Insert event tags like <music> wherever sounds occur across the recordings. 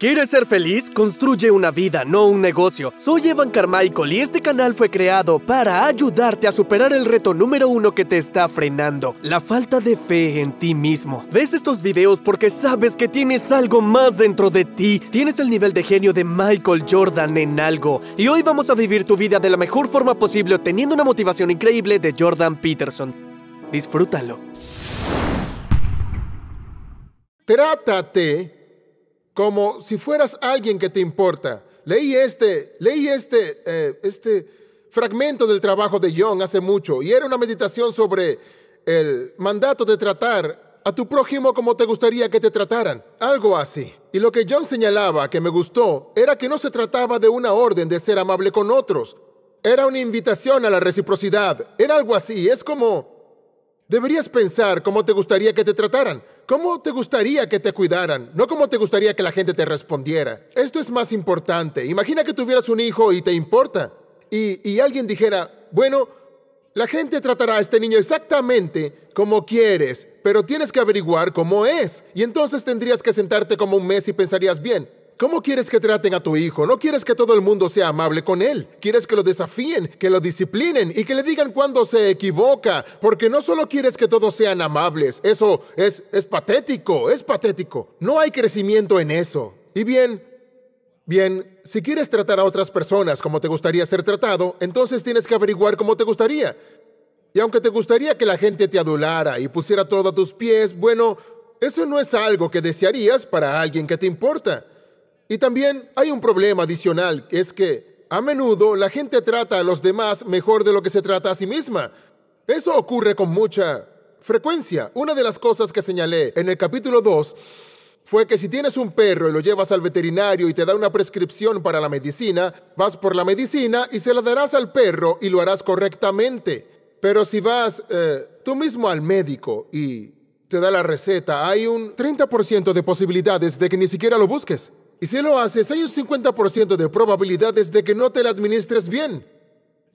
¿Quieres ser feliz? Construye una vida, no un negocio. Soy Evan Carmichael y este canal fue creado para ayudarte a superar el reto número uno que te está frenando, la falta de fe en ti mismo. Ves estos videos porque sabes que tienes algo más dentro de ti, tienes el nivel de genio de Michael Jordan en algo. Y hoy vamos a vivir tu vida de la mejor forma posible obteniendo una motivación increíble de Jordan Peterson. Disfrútalo. Trátate como si fueras alguien que te importa. Leí este, leí este, eh, este fragmento del trabajo de John hace mucho y era una meditación sobre el mandato de tratar a tu prójimo como te gustaría que te trataran, algo así. Y lo que John señalaba que me gustó era que no se trataba de una orden de ser amable con otros, era una invitación a la reciprocidad, era algo así, es como Deberías pensar cómo te gustaría que te trataran, cómo te gustaría que te cuidaran, no cómo te gustaría que la gente te respondiera. Esto es más importante. Imagina que tuvieras un hijo y te importa. Y, y alguien dijera, bueno, la gente tratará a este niño exactamente como quieres, pero tienes que averiguar cómo es. Y entonces tendrías que sentarte como un mes y pensarías bien. ¿Cómo quieres que traten a tu hijo? No quieres que todo el mundo sea amable con él. Quieres que lo desafíen, que lo disciplinen y que le digan cuando se equivoca. Porque no solo quieres que todos sean amables. Eso es, es patético, es patético. No hay crecimiento en eso. Y bien, Bien, si quieres tratar a otras personas como te gustaría ser tratado, entonces tienes que averiguar cómo te gustaría. Y aunque te gustaría que la gente te adulara y pusiera todo a tus pies, bueno, eso no es algo que desearías para alguien que te importa. Y también hay un problema adicional, que es que a menudo la gente trata a los demás mejor de lo que se trata a sí misma. Eso ocurre con mucha frecuencia. Una de las cosas que señalé en el capítulo 2 fue que si tienes un perro y lo llevas al veterinario y te da una prescripción para la medicina, vas por la medicina y se la darás al perro y lo harás correctamente. Pero si vas eh, tú mismo al médico y te da la receta, hay un 30% de posibilidades de que ni siquiera lo busques. Y si lo haces, hay un 50% de probabilidades de que no te la administres bien.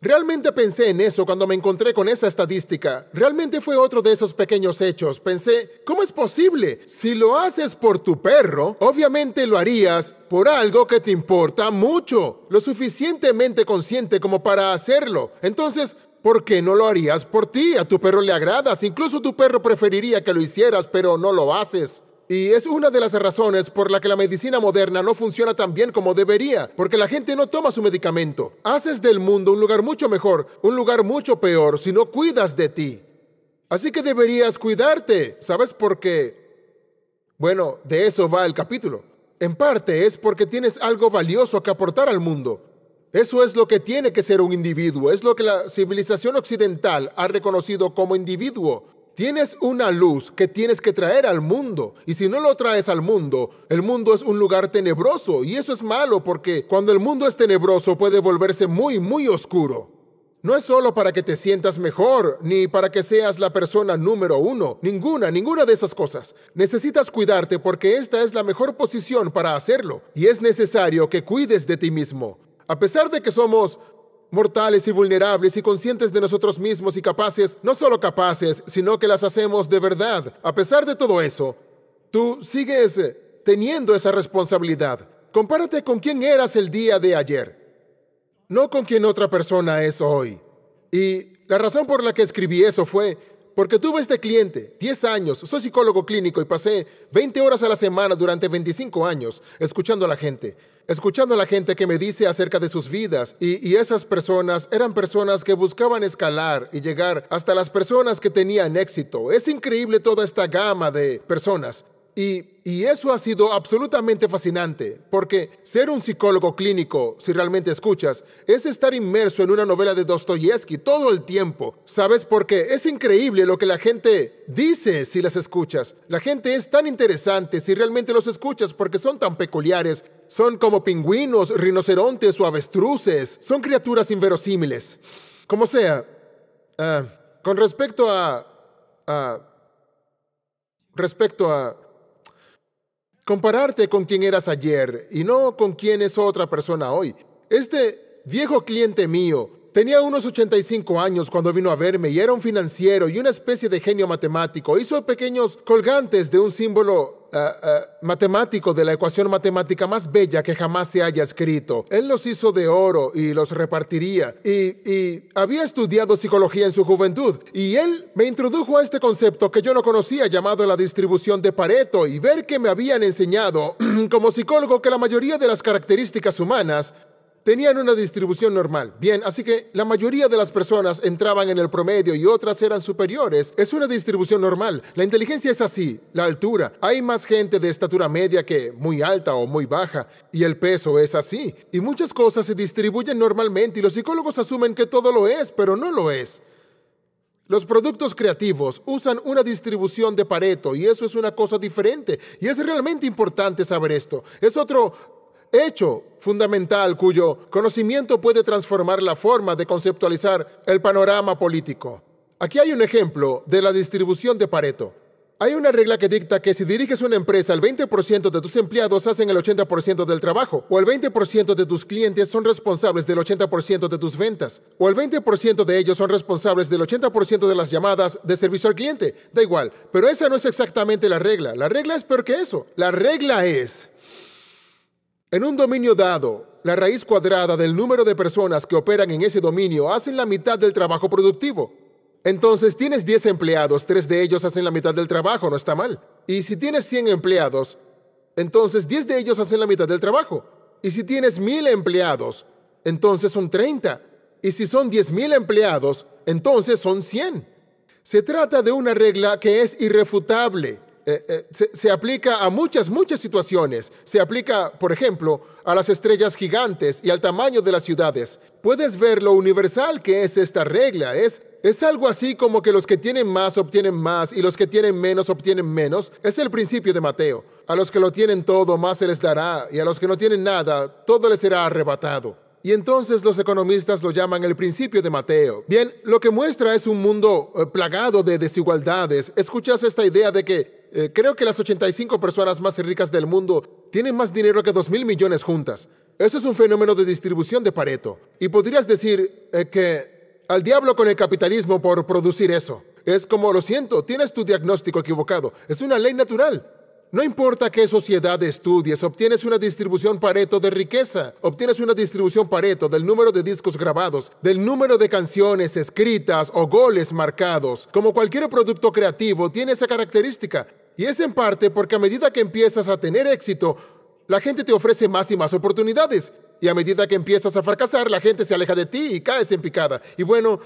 Realmente pensé en eso cuando me encontré con esa estadística. Realmente fue otro de esos pequeños hechos. Pensé, ¿cómo es posible? Si lo haces por tu perro, obviamente lo harías por algo que te importa mucho, lo suficientemente consciente como para hacerlo. Entonces, ¿por qué no lo harías por ti? A tu perro le agradas, incluso tu perro preferiría que lo hicieras, pero no lo haces. Y es una de las razones por la que la medicina moderna no funciona tan bien como debería, porque la gente no toma su medicamento. Haces del mundo un lugar mucho mejor, un lugar mucho peor, si no cuidas de ti. Así que deberías cuidarte, ¿sabes por qué? Bueno, de eso va el capítulo. En parte es porque tienes algo valioso que aportar al mundo. Eso es lo que tiene que ser un individuo, es lo que la civilización occidental ha reconocido como individuo. Tienes una luz que tienes que traer al mundo. Y si no lo traes al mundo, el mundo es un lugar tenebroso. Y eso es malo porque cuando el mundo es tenebroso puede volverse muy, muy oscuro. No es solo para que te sientas mejor, ni para que seas la persona número uno. Ninguna, ninguna de esas cosas. Necesitas cuidarte porque esta es la mejor posición para hacerlo. Y es necesario que cuides de ti mismo. A pesar de que somos mortales y vulnerables y conscientes de nosotros mismos y capaces, no solo capaces, sino que las hacemos de verdad. A pesar de todo eso, tú sigues eh, teniendo esa responsabilidad. Compárate con quién eras el día de ayer, no con quién otra persona es hoy. Y la razón por la que escribí eso fue porque tuve este cliente, 10 años, soy psicólogo clínico y pasé 20 horas a la semana durante 25 años escuchando a la gente, escuchando a la gente que me dice acerca de sus vidas y, y esas personas eran personas que buscaban escalar y llegar hasta las personas que tenían éxito. Es increíble toda esta gama de personas. Y, y, eso ha sido absolutamente fascinante, porque ser un psicólogo clínico, si realmente escuchas, es estar inmerso en una novela de Dostoyevsky todo el tiempo. ¿Sabes por qué? Es increíble lo que la gente dice si las escuchas. La gente es tan interesante si realmente los escuchas porque son tan peculiares. Son como pingüinos, rinocerontes o avestruces. Son criaturas inverosímiles. Como sea, ah, con respecto a... a respecto a... Compararte con quien eras ayer y no con quien es otra persona hoy. Este viejo cliente mío Tenía unos 85 años cuando vino a verme y era un financiero y una especie de genio matemático. Hizo pequeños colgantes de un símbolo eh, eh, matemático de la ecuación matemática más bella que jamás se haya escrito. Él los hizo de oro y los repartiría. y había estudiado psicología en su juventud. Y él me introdujo a este concepto que yo no conocía llamado la distribución de Pareto y ver que me habían enseñado <clears throat> como psicólogo que la mayoría de las características humanas tenían una distribución normal. Bien, así que la mayoría de las personas entraban en el promedio y otras eran superiores. Es una distribución normal. La inteligencia es así, la altura. Hay más gente de estatura media que muy alta o muy baja, y el peso es así. Y muchas cosas se distribuyen normalmente y los psicólogos asumen que todo lo es, pero no lo es. Los productos creativos usan una distribución de Pareto y eso es una cosa diferente. Y es realmente importante saber esto. Es otro hecho fundamental cuyo conocimiento puede transformar la forma de conceptualizar el panorama político. Aquí hay un ejemplo de la distribución de Pareto. Hay una regla que dicta que si diriges una empresa, el 20% de tus empleados hacen el 80% del trabajo, o el 20% de tus clientes son responsables del 80% de tus ventas, o el 20% de ellos son responsables del 80% de las llamadas de servicio al cliente. Da igual, pero esa no es exactamente la regla. La regla es peor que eso. La regla es en un dominio dado, la raíz cuadrada del número de personas que operan en ese dominio hacen la mitad del trabajo productivo. Entonces tienes 10 empleados, 3 de ellos hacen la mitad del trabajo, no está mal. Y si tienes 100 empleados, entonces 10 de ellos hacen la mitad del trabajo. Y si tienes 1000 empleados, entonces son 30. Y si son 10.000 empleados, entonces son 100. Se trata de una regla que es irrefutable. Eh, eh, se, se, aplica a muchas, muchas situaciones. Se aplica, por ejemplo, a las estrellas gigantes y al tamaño de las ciudades. Puedes ver lo universal que es esta regla. Es, es algo así como que los que tienen más obtienen más y los que tienen menos obtienen menos. Es el principio de Mateo. A los que lo tienen todo, más se les dará, y a los que no tienen nada, todo les será arrebatado. Y entonces los economistas lo llaman el principio de Mateo. Bien, lo que muestra es un mundo eh, plagado de desigualdades. Escuchas esta idea de que eh, creo que las 85 personas más ricas del mundo tienen más dinero que 2 mil millones juntas. Eso es un fenómeno de distribución de Pareto. Y podrías decir eh, que al diablo con el capitalismo por producir eso. Es como, lo siento, tienes tu diagnóstico equivocado. Es una ley natural. No importa qué sociedad estudies, obtienes una distribución Pareto de riqueza, obtienes una distribución Pareto del número de discos grabados, del número de canciones escritas o goles marcados. Como cualquier producto creativo, tiene esa característica. Y es en parte porque a medida que empiezas a tener éxito, la gente te ofrece más y más oportunidades. Y a medida que empiezas a fracasar, la gente se aleja de ti y caes en picada. Y bueno,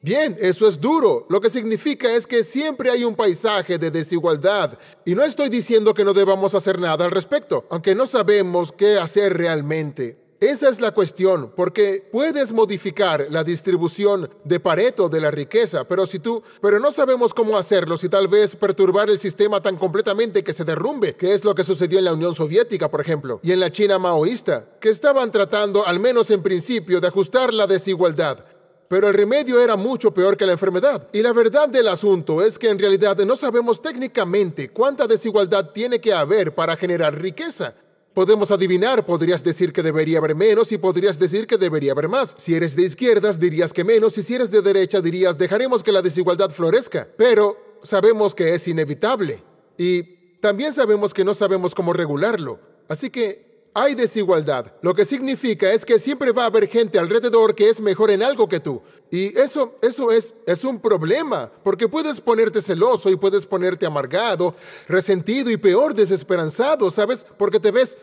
Bien, eso es duro. Lo que significa es que siempre hay un paisaje de desigualdad. Y no estoy diciendo que no debamos hacer nada al respecto, aunque no sabemos qué hacer realmente. Esa es la cuestión, porque puedes modificar la distribución de Pareto de la riqueza, pero si tú, pero no sabemos cómo hacerlo, si tal vez perturbar el sistema tan completamente que se derrumbe, que es lo que sucedió en la Unión Soviética, por ejemplo, y en la China maoísta, que estaban tratando, al menos en principio, de ajustar la desigualdad, pero el remedio era mucho peor que la enfermedad. Y la verdad del asunto es que en realidad no sabemos técnicamente cuánta desigualdad tiene que haber para generar riqueza. Podemos adivinar, podrías decir que debería haber menos y podrías decir que debería haber más. Si eres de izquierdas, dirías que menos y si eres de derecha, dirías dejaremos que la desigualdad florezca. Pero sabemos que es inevitable. Y también sabemos que no sabemos cómo regularlo. Así que hay desigualdad, lo que significa es que siempre va a haber gente alrededor que es mejor en algo que tú. Y eso, eso es, es un problema, porque puedes ponerte celoso y puedes ponerte amargado, resentido y peor, desesperanzado, ¿sabes? Porque te ves,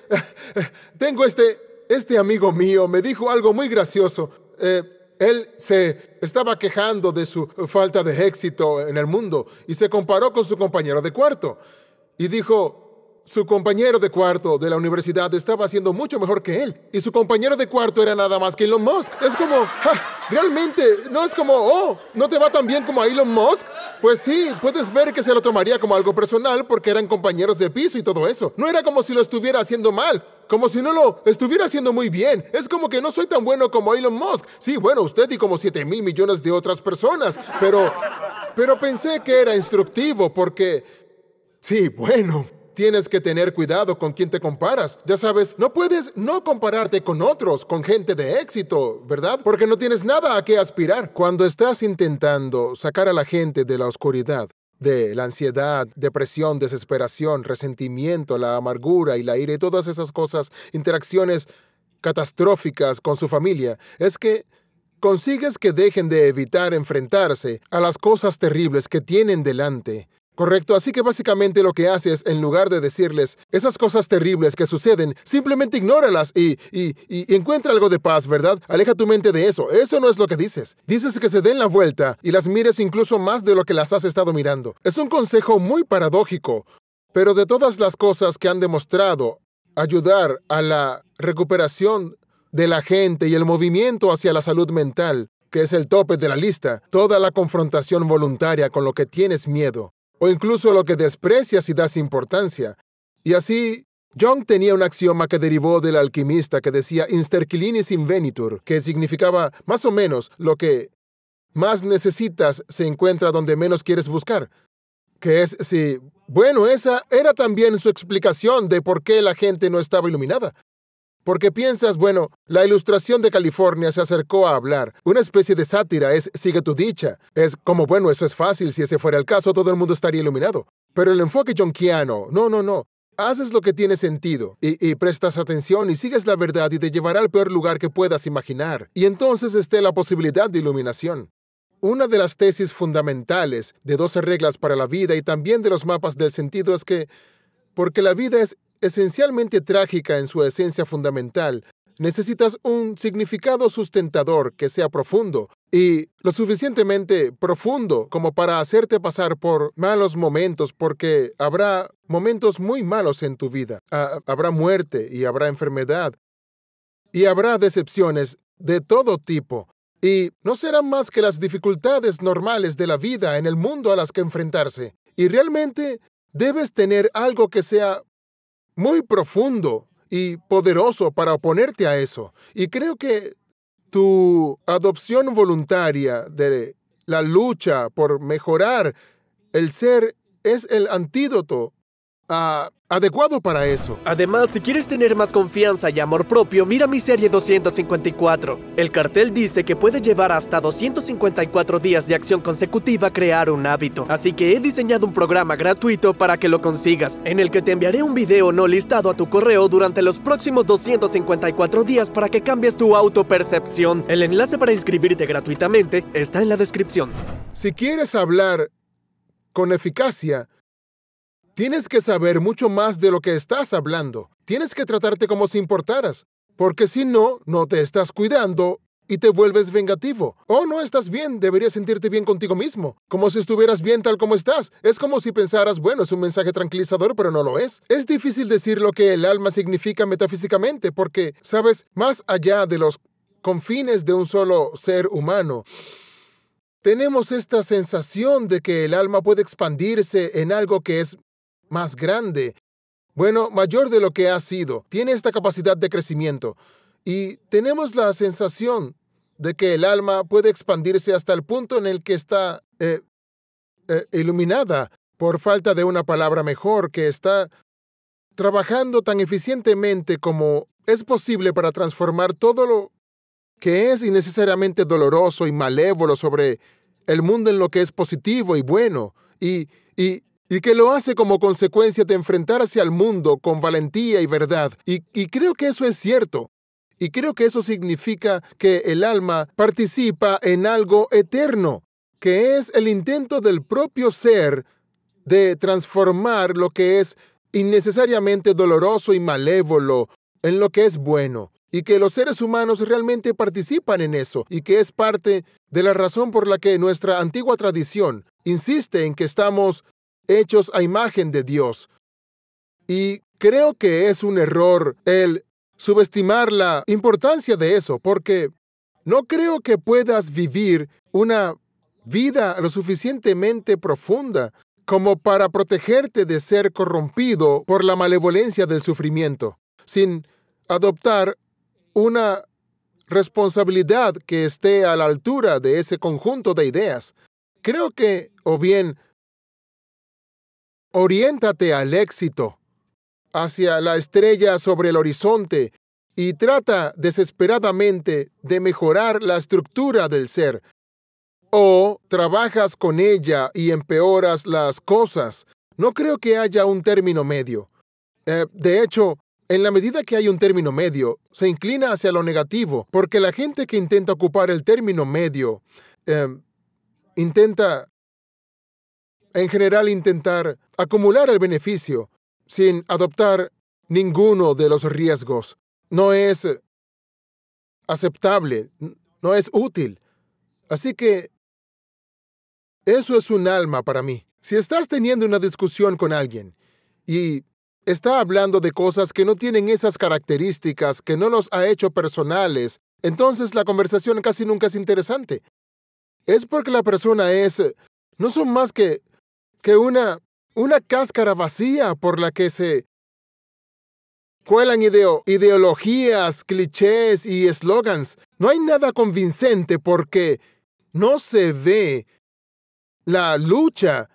<laughs> tengo este, este amigo mío, me dijo algo muy gracioso. Eh, él se estaba quejando de su falta de éxito en el mundo y se comparó con su compañero de cuarto y dijo, su compañero de cuarto de la universidad estaba haciendo mucho mejor que él. Y su compañero de cuarto era nada más que Elon Musk. Es como, realmente, no es como, oh, no te va tan bien como a Elon Musk. Pues sí, puedes ver que se lo tomaría como algo personal porque eran compañeros de piso y todo eso. No era como si lo estuviera haciendo mal como si no lo estuviera haciendo muy bien. Es como que no soy tan bueno como Elon Musk. Sí, bueno, usted y como 7 mil millones de otras personas, pero, pero pensé que era instructivo porque... Sí, bueno, Tienes que tener cuidado con quién te comparas. Ya sabes, no puedes no compararte con otros, con gente de éxito, ¿verdad? Porque no tienes nada a qué aspirar. Cuando estás intentando sacar a la gente de la oscuridad, de la ansiedad, depresión, desesperación, resentimiento, la amargura y la ira y todas esas cosas, interacciones catastróficas con su familia, es que consigues que dejen de evitar enfrentarse a las cosas terribles que tienen delante Correcto, así que básicamente lo que haces, en lugar de decirles esas cosas terribles que suceden, simplemente ignóralas y, y, y, encuentra algo de paz, ¿verdad? Aleja tu mente de eso, eso no es lo que dices. Dices que se den la vuelta y las mires incluso más de lo que las has estado mirando. Es un consejo muy paradójico, pero de todas las cosas que han demostrado ayudar a la recuperación de la gente y el movimiento hacia la salud mental, que es el tope de la lista, toda la confrontación voluntaria con lo que tienes miedo o incluso lo que desprecias y das importancia. Y así, Jung tenía un axioma que derivó del alquimista que decía Insterquilinis invenitur, que significaba más o menos lo que más necesitas se encuentra donde menos quieres buscar. Que es si... Bueno, esa era también su explicación de por qué la gente no estaba iluminada. Porque piensas, bueno, la ilustración de California se acercó a hablar. Una especie de sátira es sigue tu dicha. Es como, bueno, eso es fácil, si ese fuera el caso todo el mundo estaría iluminado. Pero el enfoque jonquiano, no, no, no. Haces lo que tiene sentido y, y, prestas atención y sigues la verdad y te llevará al peor lugar que puedas imaginar. Y entonces esté la posibilidad de iluminación. Una de las tesis fundamentales de 12 reglas para la vida y también de los mapas del sentido es que, porque la vida es esencialmente trágica en su esencia fundamental, necesitas un significado sustentador que sea profundo y lo suficientemente profundo como para hacerte pasar por malos momentos porque habrá momentos muy malos en tu vida. Ah, habrá muerte y habrá enfermedad y habrá decepciones de todo tipo. Y no serán más que las dificultades normales de la vida en el mundo a las que enfrentarse. Y realmente debes tener algo que sea muy profundo y poderoso para oponerte a eso. Y creo que tu adopción voluntaria de la lucha por mejorar el ser es el antídoto a adecuado para eso. Además, si quieres tener más confianza y amor propio, mira mi serie 254. El cartel dice que puede llevar hasta 254 días de acción consecutiva crear un hábito. Así que he diseñado un programa gratuito para que lo consigas, en el que te enviaré un video no listado a tu correo durante los próximos 254 días para que cambies tu autopercepción. El enlace para inscribirte gratuitamente está en la descripción. Si quieres hablar con eficacia, Tienes que saber mucho más de lo que estás hablando. Tienes que tratarte como si importaras, porque si no, no te estás cuidando y te vuelves vengativo. Oh, no estás bien, deberías sentirte bien contigo mismo, como si estuvieras bien tal como estás. Es como si pensaras, bueno, es un mensaje tranquilizador, pero no lo es. Es difícil decir lo que el alma significa metafísicamente, porque, sabes, más allá de los confines de un solo ser humano, tenemos esta sensación de que el alma puede expandirse en algo que es más grande, bueno, mayor de lo que ha sido. Tiene esta capacidad de crecimiento. Y tenemos la sensación de que el alma puede expandirse hasta el punto en el que está eh, eh, iluminada, por falta de una palabra mejor, que está trabajando tan eficientemente como es posible para transformar todo lo que es innecesariamente doloroso y malévolo sobre el mundo en lo que es positivo y bueno, y, y que lo hace como consecuencia de enfrentarse al mundo con valentía y verdad. Y, y, creo que eso es cierto. Y creo que eso significa que el alma participa en algo eterno, que es el intento del propio ser de transformar lo que es innecesariamente doloroso y malévolo en lo que es bueno, y que los seres humanos realmente participan en eso, y que es parte de la razón por la que nuestra antigua tradición insiste en que estamos hechos a imagen de Dios. Y creo que es un error el subestimar la importancia de eso, porque no creo que puedas vivir una vida lo suficientemente profunda como para protegerte de ser corrompido por la malevolencia del sufrimiento, sin adoptar una responsabilidad que esté a la altura de ese conjunto de ideas. Creo que o bien Oriéntate al éxito, hacia la estrella sobre el horizonte, y trata desesperadamente de mejorar la estructura del ser. O trabajas con ella y empeoras las cosas. No creo que haya un término medio. Eh, de hecho, en la medida que hay un término medio, se inclina hacia lo negativo, porque la gente que intenta ocupar el término medio eh, intenta en general intentar acumular el beneficio sin adoptar ninguno de los riesgos. No es aceptable, no es útil. Así que eso es un alma para mí. Si estás teniendo una discusión con alguien y está hablando de cosas que no tienen esas características, que no los ha hecho personales, entonces la conversación casi nunca es interesante. Es porque la persona es... no son más que que una, una cáscara vacía por la que se cuelan ideologías, clichés y eslogans. No hay nada convincente porque no se ve la lucha.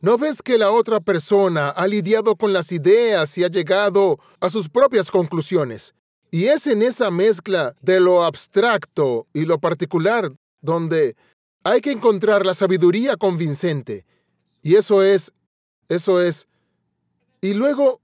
¿No ves que la otra persona ha lidiado con las ideas y ha llegado a sus propias conclusiones? Y es en esa mezcla de lo abstracto y lo particular donde hay que encontrar la sabiduría convincente. Y eso es, eso es. Y luego,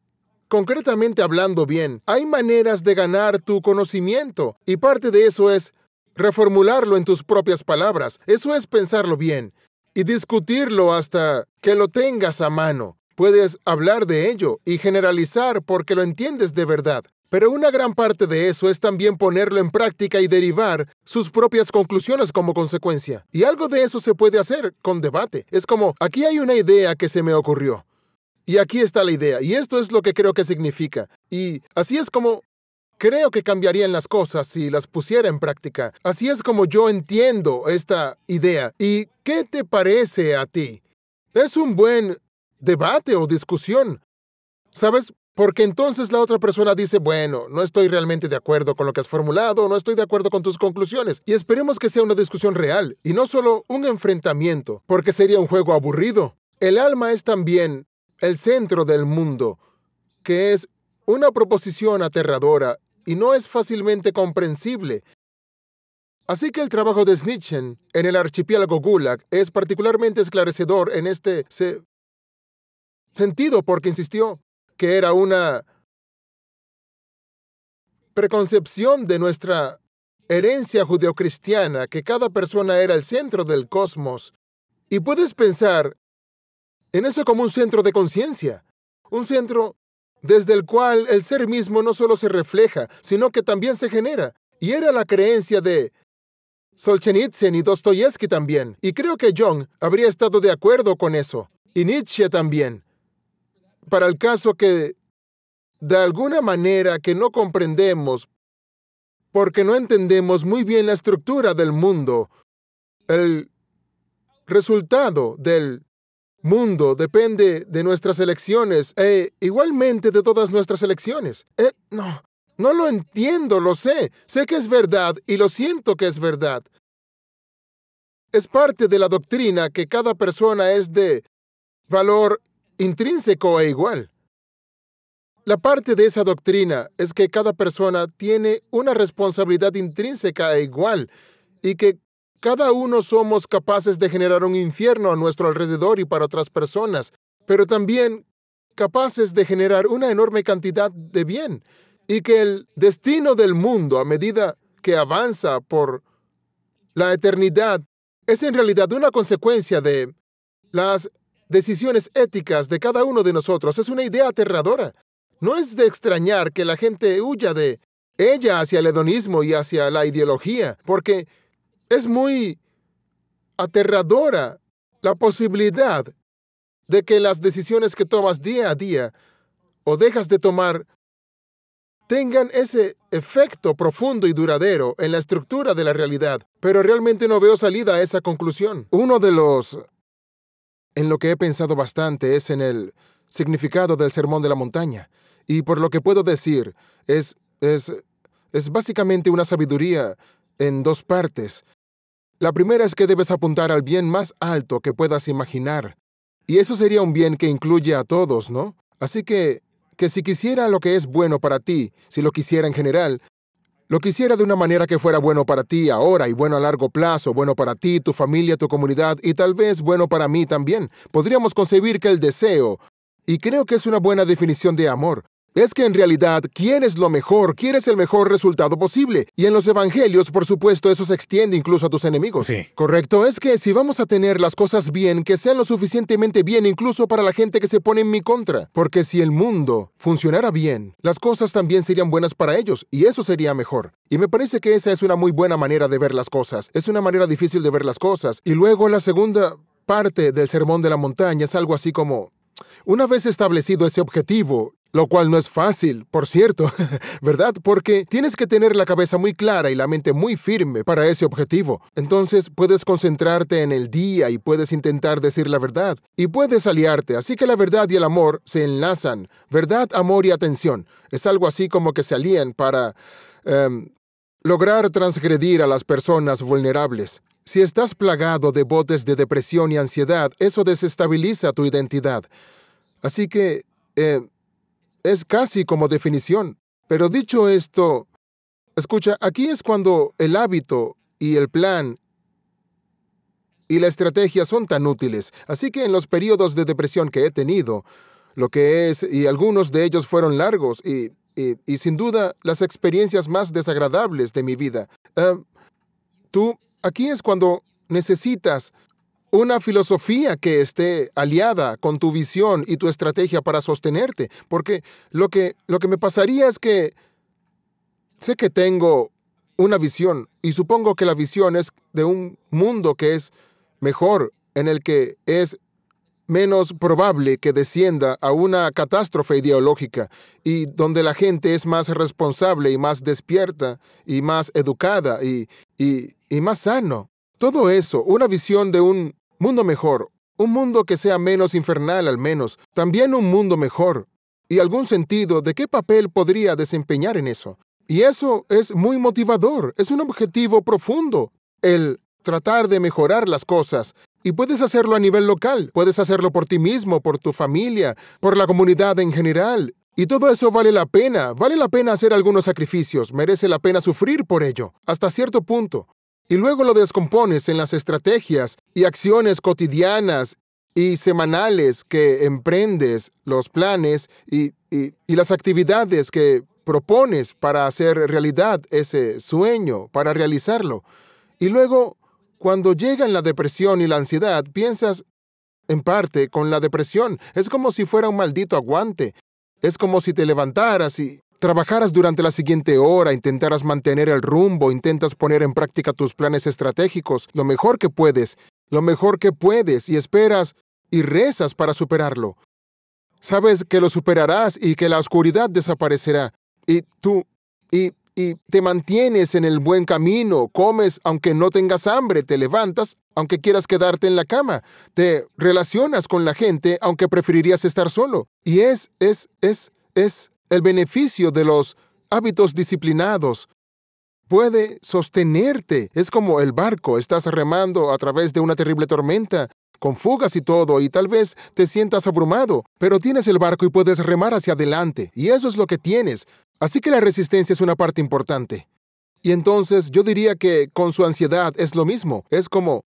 concretamente hablando bien, hay maneras de ganar tu conocimiento. Y parte de eso es reformularlo en tus propias palabras. Eso es pensarlo bien. Y discutirlo hasta que lo tengas a mano. Puedes hablar de ello y generalizar porque lo entiendes de verdad. Pero una gran parte de eso es también ponerlo en práctica y derivar sus propias conclusiones como consecuencia. Y algo de eso se puede hacer con debate. Es como, aquí hay una idea que se me ocurrió. Y aquí está la idea. Y esto es lo que creo que significa. Y así es como creo que cambiarían las cosas si las pusiera en práctica. Así es como yo entiendo esta idea. ¿Y qué te parece a ti? Es un buen debate o discusión. ¿Sabes? Porque entonces la otra persona dice, bueno, no estoy realmente de acuerdo con lo que has formulado, no estoy de acuerdo con tus conclusiones, y esperemos que sea una discusión real y no solo un enfrentamiento, porque sería un juego aburrido. El alma es también el centro del mundo, que es una proposición aterradora y no es fácilmente comprensible. Así que el trabajo de Snitchen en el archipiélago Gulag es particularmente esclarecedor en este sentido porque insistió que era una preconcepción de nuestra herencia judeocristiana, que cada persona era el centro del cosmos. Y puedes pensar en eso como un centro de conciencia, un centro desde el cual el ser mismo no solo se refleja, sino que también se genera. Y era la creencia de Solzhenitsyn y Dostoyevsky también. Y creo que Jung habría estado de acuerdo con eso. Y Nietzsche también para el caso que de alguna manera que no comprendemos porque no entendemos muy bien la estructura del mundo. El resultado del mundo depende de nuestras elecciones e igualmente de todas nuestras elecciones. Eh, no, no lo entiendo, lo sé. Sé que es verdad y lo siento que es verdad. Es parte de la doctrina que cada persona es de valor intrínseco e igual. La parte de esa doctrina es que cada persona tiene una responsabilidad intrínseca e igual y que cada uno somos capaces de generar un infierno a nuestro alrededor y para otras personas, pero también capaces de generar una enorme cantidad de bien y que el destino del mundo a medida que avanza por la eternidad es en realidad una consecuencia de las decisiones éticas de cada uno de nosotros es una idea aterradora. No es de extrañar que la gente huya de ella hacia el hedonismo y hacia la ideología, porque es muy aterradora la posibilidad de que las decisiones que tomas día a día o dejas de tomar tengan ese efecto profundo y duradero en la estructura de la realidad, pero realmente no veo salida a esa conclusión. Uno de los en lo que he pensado bastante es en el significado del Sermón de la Montaña, y por lo que puedo decir, es, es, básicamente una sabiduría en dos partes. La primera es que debes apuntar al bien más alto que puedas imaginar, y eso sería un bien que incluye a todos, ¿no? Así que, que si quisiera lo que es bueno para ti, si lo quisiera en general, lo quisiera de una manera que fuera bueno para ti ahora y bueno a largo plazo, bueno para ti, tu familia, tu comunidad y tal vez bueno para mí también. Podríamos concebir que el deseo, y creo que es una buena definición de amor, es que en realidad quieres lo mejor, quieres el mejor resultado posible. Y en los evangelios, por supuesto, eso se extiende incluso a tus enemigos. Sí. Correcto, es que si vamos a tener las cosas bien, que sean lo suficientemente bien incluso para la gente que se pone en mi contra. Porque si el mundo funcionara bien, las cosas también serían buenas para ellos y eso sería mejor. Y me parece que esa es una muy buena manera de ver las cosas. Es una manera difícil de ver las cosas. Y luego la segunda parte del Sermón de la Montaña es algo así como... Una vez establecido ese objetivo, lo cual no es fácil, por cierto, <laughs> ¿verdad? Porque tienes que tener la cabeza muy clara y la mente muy firme para ese objetivo. Entonces puedes concentrarte en el día y puedes intentar decir la verdad. Y puedes aliarte, así que la verdad y el amor se enlazan. Verdad, amor y atención. Es algo así como que se alían para... Em, lograr transgredir a las personas vulnerables. Si estás plagado de botes de depresión y ansiedad, eso desestabiliza tu identidad. Así que... Eh, es casi como definición. Pero dicho esto, escucha, aquí es cuando el hábito y el plan y la estrategia son tan útiles. Así que en los periodos de depresión que he tenido, lo que es, y algunos de ellos fueron largos, y, sin duda las experiencias más desagradables de mi vida. Ah, tú, aquí es cuando necesitas una filosofía que esté aliada con tu visión y tu estrategia para sostenerte. Porque lo que, lo que me pasaría es que sé que tengo una visión y supongo que la visión es de un mundo que es mejor, en el que es menos probable que descienda a una catástrofe ideológica y donde la gente es más responsable y más despierta y más educada y, y más sano. Todo eso, una visión de un Mundo mejor, un mundo que sea menos infernal al menos, también un mundo mejor, y algún sentido de qué papel podría desempeñar en eso. Y eso es muy motivador, es un objetivo profundo, el tratar de mejorar las cosas. Y puedes hacerlo a nivel local, puedes hacerlo por ti mismo, por tu familia, por la comunidad en general. Y todo eso vale la pena, vale la pena hacer algunos sacrificios, merece la pena sufrir por ello, hasta cierto punto. Y luego lo descompones en las estrategias y acciones cotidianas y semanales que emprendes, los planes y, las actividades que propones para hacer realidad ese sueño, para realizarlo. Y luego, cuando llegan la depresión y la ansiedad, piensas en parte con la depresión. Es como si fuera un maldito aguante. Es como si te levantaras y trabajaras durante la siguiente hora, intentaras mantener el rumbo, intentas poner en práctica tus planes estratégicos lo mejor que puedes, lo mejor que puedes y esperas y rezas para superarlo. Sabes que lo superarás y que la oscuridad desaparecerá. Y tú, y, y te mantienes en el buen camino, comes aunque no tengas hambre, te levantas aunque quieras quedarte en la cama, te relacionas con la gente aunque preferirías estar solo. Y es, es, es, es el beneficio de los hábitos disciplinados puede sostenerte. Es como el barco, estás remando a través de una terrible tormenta, con fugas y todo, y tal vez te sientas abrumado, pero tienes el barco y puedes remar hacia adelante, y eso es lo que tienes. Así que la resistencia es una parte importante. Y entonces yo diría que con su ansiedad es lo mismo, es como,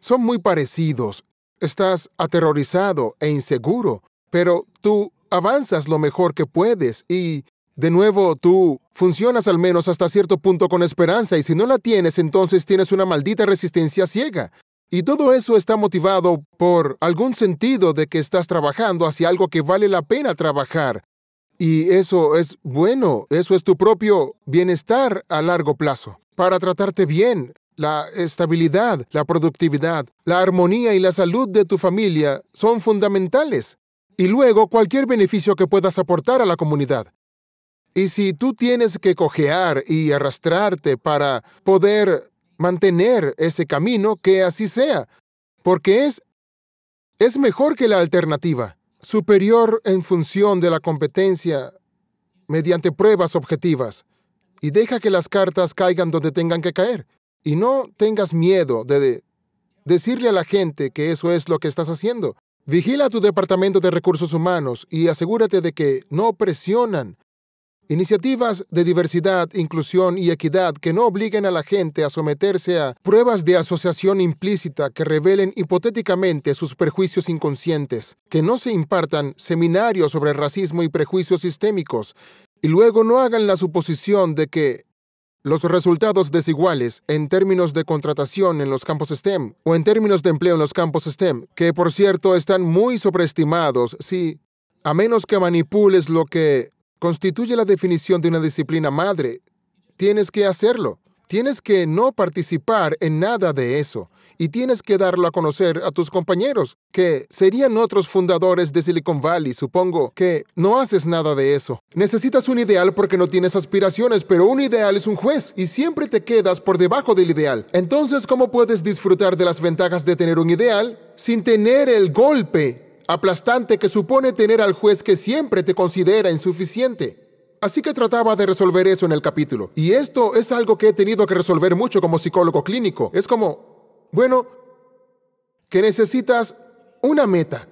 son muy parecidos, estás aterrorizado e inseguro, pero tú avanzas lo mejor que puedes y de nuevo, tú funcionas al menos hasta cierto punto con esperanza y si no la tienes, entonces tienes una maldita resistencia ciega. Y todo eso está motivado por algún sentido de que estás trabajando hacia algo que vale la pena trabajar. Y eso es bueno, eso es tu propio bienestar a largo plazo. Para tratarte bien, la estabilidad, la productividad, la armonía y la salud de tu familia son fundamentales. Y luego cualquier beneficio que puedas aportar a la comunidad. Y si tú tienes que cojear y arrastrarte para poder mantener ese camino, que así sea, porque es, es mejor que la alternativa, superior en función de la competencia mediante pruebas objetivas, y deja que las cartas caigan donde tengan que caer, y no tengas miedo de, decirle a la gente que eso es lo que estás haciendo. Vigila tu departamento de recursos humanos y asegúrate de que no presionan Iniciativas de diversidad, inclusión y equidad que no obliguen a la gente a someterse a pruebas de asociación implícita que revelen hipotéticamente sus prejuicios inconscientes, que no se impartan seminarios sobre racismo y prejuicios sistémicos, y luego no hagan la suposición de que los resultados desiguales en términos de contratación en los campos STEM o en términos de empleo en los campos STEM, que por cierto están muy sobreestimados, si, a menos que manipules lo que constituye la definición de una disciplina madre. Tienes que hacerlo. Tienes que no participar en nada de eso y tienes que darlo a conocer a tus compañeros, que serían otros fundadores de Silicon Valley, supongo, que no haces nada de eso. Necesitas un ideal porque no tienes aspiraciones, pero un ideal es un juez y siempre te quedas por debajo del ideal. Entonces, ¿cómo puedes disfrutar de las ventajas de tener un ideal sin tener el golpe aplastante que supone tener al juez que siempre te considera insuficiente. Así que trataba de resolver eso en el capítulo. Y esto es algo que he tenido que resolver mucho como psicólogo clínico. Es como, bueno, que necesitas una meta,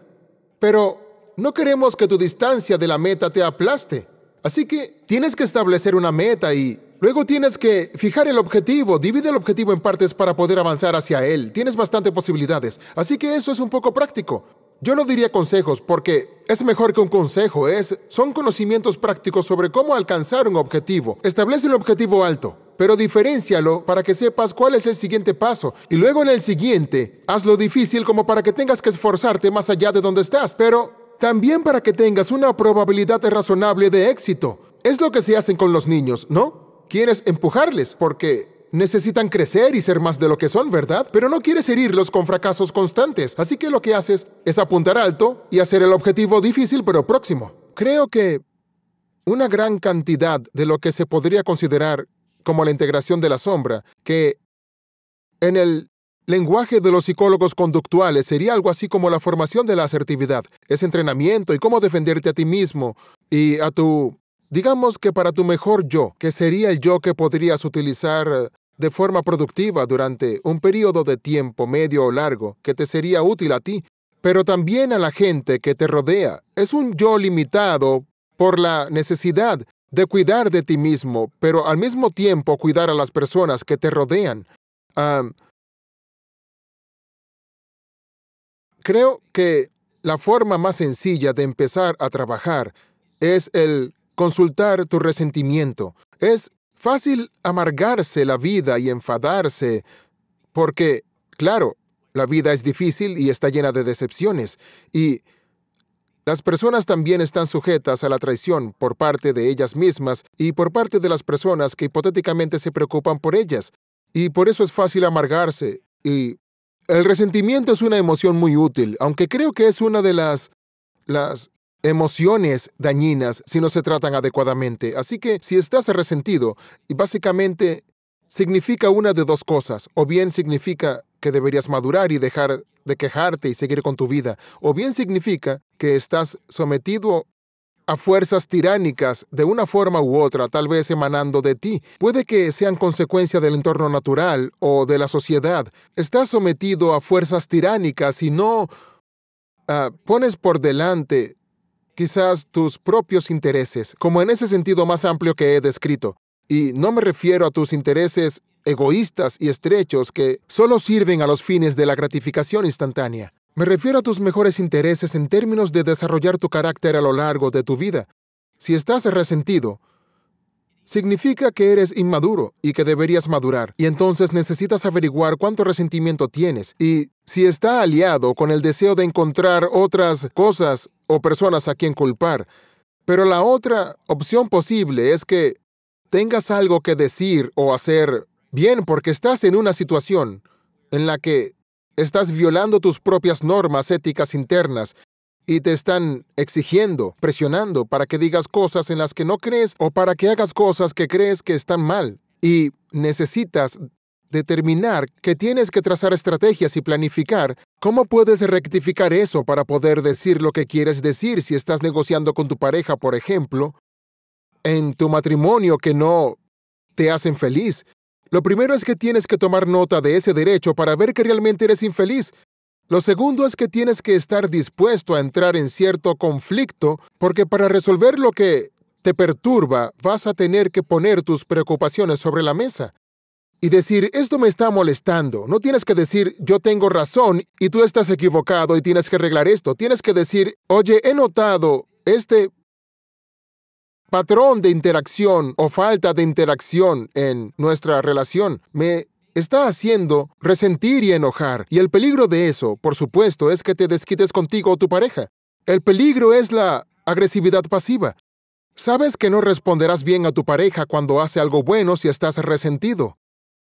pero no queremos que tu distancia de la meta te aplaste. Así que tienes que establecer una meta y Luego tienes que fijar el objetivo, divide el objetivo en partes para poder avanzar hacia él. Tienes bastantes posibilidades, así que eso es un poco práctico. Yo no diría consejos porque es mejor que un consejo, es son conocimientos prácticos sobre cómo alcanzar un objetivo. Establece un objetivo alto, pero diferencialo para que sepas cuál es el siguiente paso. Y luego en el siguiente, hazlo difícil como para que tengas que esforzarte más allá de donde estás, pero también para que tengas una probabilidad razonable de éxito. Es lo que se hacen con los niños, ¿no? Quieres empujarles porque necesitan crecer y ser más de lo que son, ¿verdad? Pero no quieres herirlos con fracasos constantes, así que lo que haces es apuntar alto y hacer el objetivo difícil pero próximo. Creo que una gran cantidad de lo que se podría considerar como la integración de la sombra, que en el lenguaje de los psicólogos conductuales sería algo así como la formación de la asertividad, ese entrenamiento y cómo defenderte a ti mismo y a tu Digamos que para tu mejor yo, que sería el yo que podrías utilizar eh, de forma productiva durante un periodo de tiempo medio o largo que te sería útil a ti, pero también a la gente que te rodea. Es un yo limitado por la necesidad de cuidar de ti mismo, pero al mismo tiempo cuidar a las personas que te rodean. creo que la forma más sencilla de empezar a trabajar es el consultar tu resentimiento. Es fácil amargarse la vida y enfadarse porque, claro, la vida es difícil y está llena de decepciones y las personas también están sujetas a la traición por parte de ellas mismas y por parte de las personas que hipotéticamente se preocupan por ellas. Y por eso es fácil amargarse. Y el resentimiento es una emoción muy útil, aunque creo que es una de las, emociones dañinas si no se tratan adecuadamente. Así que si estás resentido, y básicamente significa una de dos cosas, o bien significa que deberías madurar y dejar de quejarte y seguir con tu vida, o bien significa que estás sometido a fuerzas tiránicas de una forma u otra, tal vez emanando de ti. Puede que sean consecuencia del entorno natural o de la sociedad. Estás sometido a fuerzas tiránicas y no ah, pones por delante quizás tus propios intereses, como en ese sentido más amplio que he descrito. Y no me refiero a tus intereses egoístas y estrechos que solo sirven a los fines de la gratificación instantánea. Me refiero a tus mejores intereses en términos de desarrollar tu carácter a lo largo de tu vida. Si estás resentido, significa que eres inmaduro y que deberías madurar, y entonces necesitas averiguar cuánto resentimiento tienes y si está aliado con el deseo de encontrar otras cosas o personas a quien culpar. Pero la otra opción posible es que tengas algo que decir o hacer bien porque estás en una situación en la que estás violando tus propias normas éticas internas y te están exigiendo, presionando para que digas cosas en las que no crees o para que hagas cosas que crees que están mal y necesitas determinar que tienes que trazar estrategias y planificar cómo puedes rectificar eso para poder decir lo que quieres decir si estás negociando con tu pareja, por ejemplo, en tu matrimonio que no te hacen feliz. Lo primero es que tienes que tomar nota de ese derecho para ver que realmente eres infeliz. Lo segundo es que tienes que estar dispuesto a entrar en cierto conflicto porque para resolver lo que te perturba vas a tener que poner tus preocupaciones sobre la mesa y decir, esto me está molestando. No tienes que decir, yo tengo razón y tú estás equivocado y tienes que arreglar esto. Tienes que decir, oye, he notado este patrón de interacción o falta de interacción en nuestra relación. Me está haciendo resentir y enojar. Y el peligro de eso, por supuesto, es que te desquites contigo o tu pareja. El peligro es la agresividad pasiva. Sabes que no responderás bien a tu pareja cuando hace algo bueno si estás resentido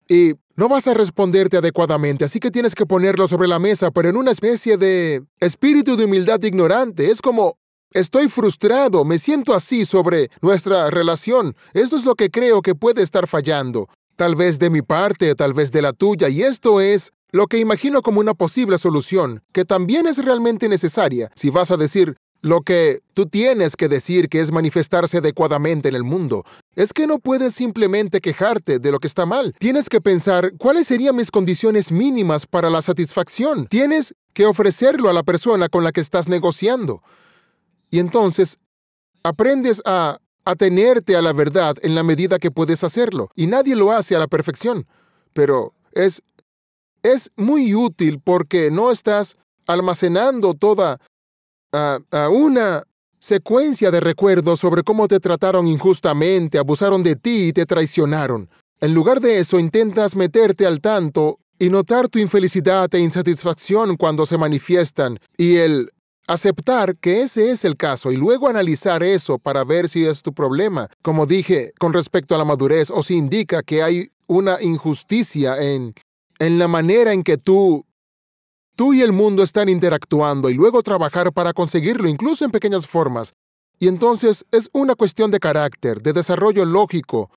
y no vas a responderte adecuadamente, así que tienes que ponerlo sobre la mesa, pero en una especie de espíritu de humildad ignorante. Es como, estoy frustrado, me siento así sobre nuestra relación. Esto es lo que creo que puede estar fallando. Tal vez de mi parte, tal vez de la tuya, y esto es lo que imagino como una posible solución, que también es realmente necesaria si vas a decir, lo que tú tienes que decir que es manifestarse adecuadamente en el mundo es que no puedes simplemente quejarte de lo que está mal. Tienes que pensar cuáles serían mis condiciones mínimas para la satisfacción. Tienes que ofrecerlo a la persona con la que estás negociando. Y entonces aprendes a atenerte a la verdad en la medida que puedes hacerlo. Y nadie lo hace a la perfección. Pero es, es muy útil porque no estás almacenando toda a, una secuencia de recuerdos sobre cómo te trataron injustamente, abusaron de ti y te traicionaron. En lugar de eso, intentas meterte al tanto y notar tu infelicidad e insatisfacción cuando se manifiestan y el aceptar que ese es el caso y luego analizar eso para ver si es tu problema, como dije con respecto a la madurez, o si indica que hay una injusticia en, en la manera en que tú Tú y el mundo están interactuando y luego trabajar para conseguirlo, incluso en pequeñas formas. Y entonces es una cuestión de carácter, de desarrollo lógico.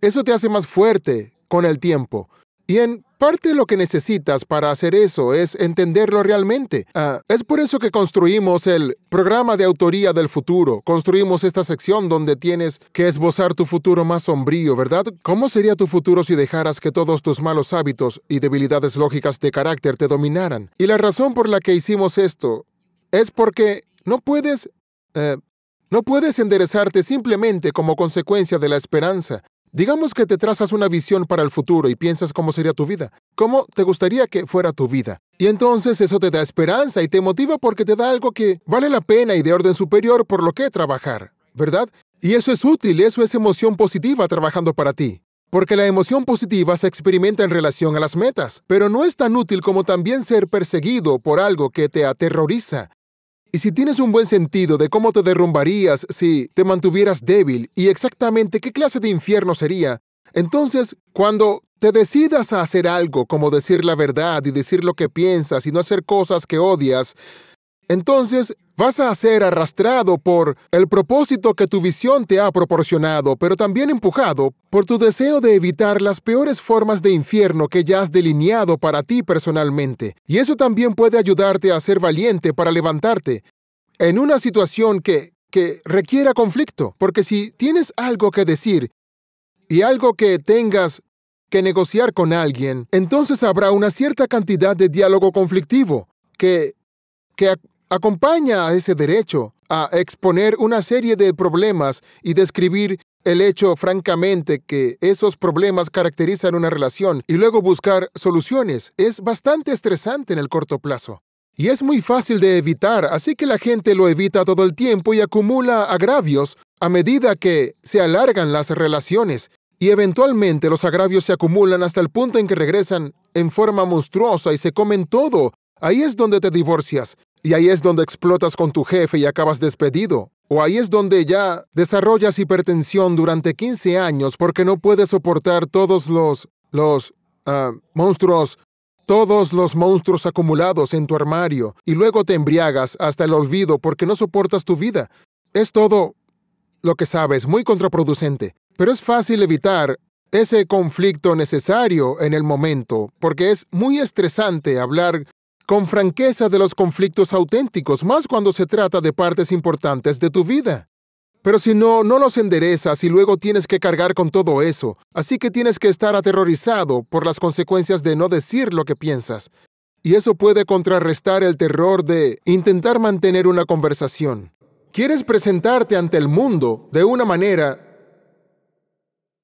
Eso te hace más fuerte con el tiempo. Bien, parte de lo que necesitas para hacer eso es entenderlo realmente. Ah, es por eso que construimos el programa de autoría del futuro. Construimos esta sección donde tienes que esbozar tu futuro más sombrío, ¿verdad? ¿Cómo sería tu futuro si dejaras que todos tus malos hábitos y debilidades lógicas de carácter te dominaran? Y la razón por la que hicimos esto es porque no puedes... Eh, no puedes enderezarte simplemente como consecuencia de la esperanza. Digamos que te trazas una visión para el futuro y piensas cómo sería tu vida, cómo te gustaría que fuera tu vida. Y entonces eso te da esperanza y te motiva porque te da algo que vale la pena y de orden superior por lo que trabajar, ¿verdad? Y eso es útil, eso es emoción positiva trabajando para ti. Porque la emoción positiva se experimenta en relación a las metas, pero no es tan útil como también ser perseguido por algo que te aterroriza. Y si tienes un buen sentido de cómo te derrumbarías si te mantuvieras débil y exactamente qué clase de infierno sería, entonces cuando te decidas a hacer algo como decir la verdad y decir lo que piensas y no hacer cosas que odias, entonces vas a ser arrastrado por el propósito que tu visión te ha proporcionado, pero también empujado por tu deseo de evitar las peores formas de infierno que ya has delineado para ti personalmente. Y eso también puede ayudarte a ser valiente para levantarte en una situación que, que requiera conflicto, porque si tienes algo que decir y algo que tengas que negociar con alguien, entonces habrá una cierta cantidad de diálogo conflictivo que que acompaña a ese derecho a exponer una serie de problemas y describir el hecho francamente que esos problemas caracterizan una relación y luego buscar soluciones es bastante estresante en el corto plazo. Y es muy fácil de evitar, así que la gente lo evita todo el tiempo y acumula agravios a medida que se alargan las relaciones. Y eventualmente los agravios se acumulan hasta el punto en que regresan en forma monstruosa y se comen todo. Ahí es donde te divorcias. Y ahí es donde explotas con tu jefe y acabas despedido. O ahí es donde ya desarrollas hipertensión durante 15 años porque no puedes soportar todos los, los ah, monstruos, todos los monstruos acumulados en tu armario y luego te embriagas hasta el olvido porque no soportas tu vida. Es todo lo que sabes, muy contraproducente. Pero es fácil evitar ese conflicto necesario en el momento porque es muy estresante hablar con franqueza de los conflictos auténticos, más cuando se trata de partes importantes de tu vida. Pero si no, no los enderezas y luego tienes que cargar con todo eso, así que tienes que estar aterrorizado por las consecuencias de no decir lo que piensas. Y eso puede contrarrestar el terror de intentar mantener una conversación. Quieres presentarte ante el mundo de una manera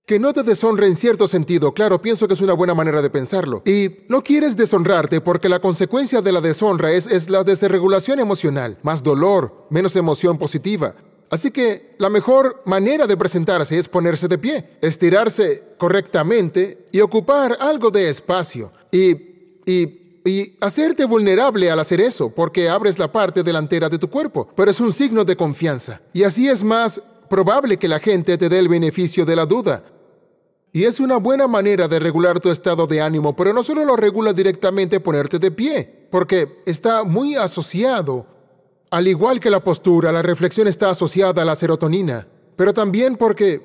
que no te deshonre en cierto sentido, claro, pienso que es una buena manera de pensarlo. Y no quieres deshonrarte porque la consecuencia de la deshonra es, es la desregulación emocional, más dolor, menos emoción positiva. Así que la mejor manera de presentarse es ponerse de pie, estirarse correctamente y ocupar algo de espacio. Y, y, y hacerte vulnerable al hacer eso, porque abres la parte delantera de tu cuerpo, pero es un signo de confianza. Y así es más probable que la gente te dé el beneficio de la duda, y es una buena manera de regular tu estado de ánimo, pero no solo lo regula directamente ponerte de pie, porque está muy asociado. Al igual que la postura, la reflexión está asociada a la serotonina, pero también porque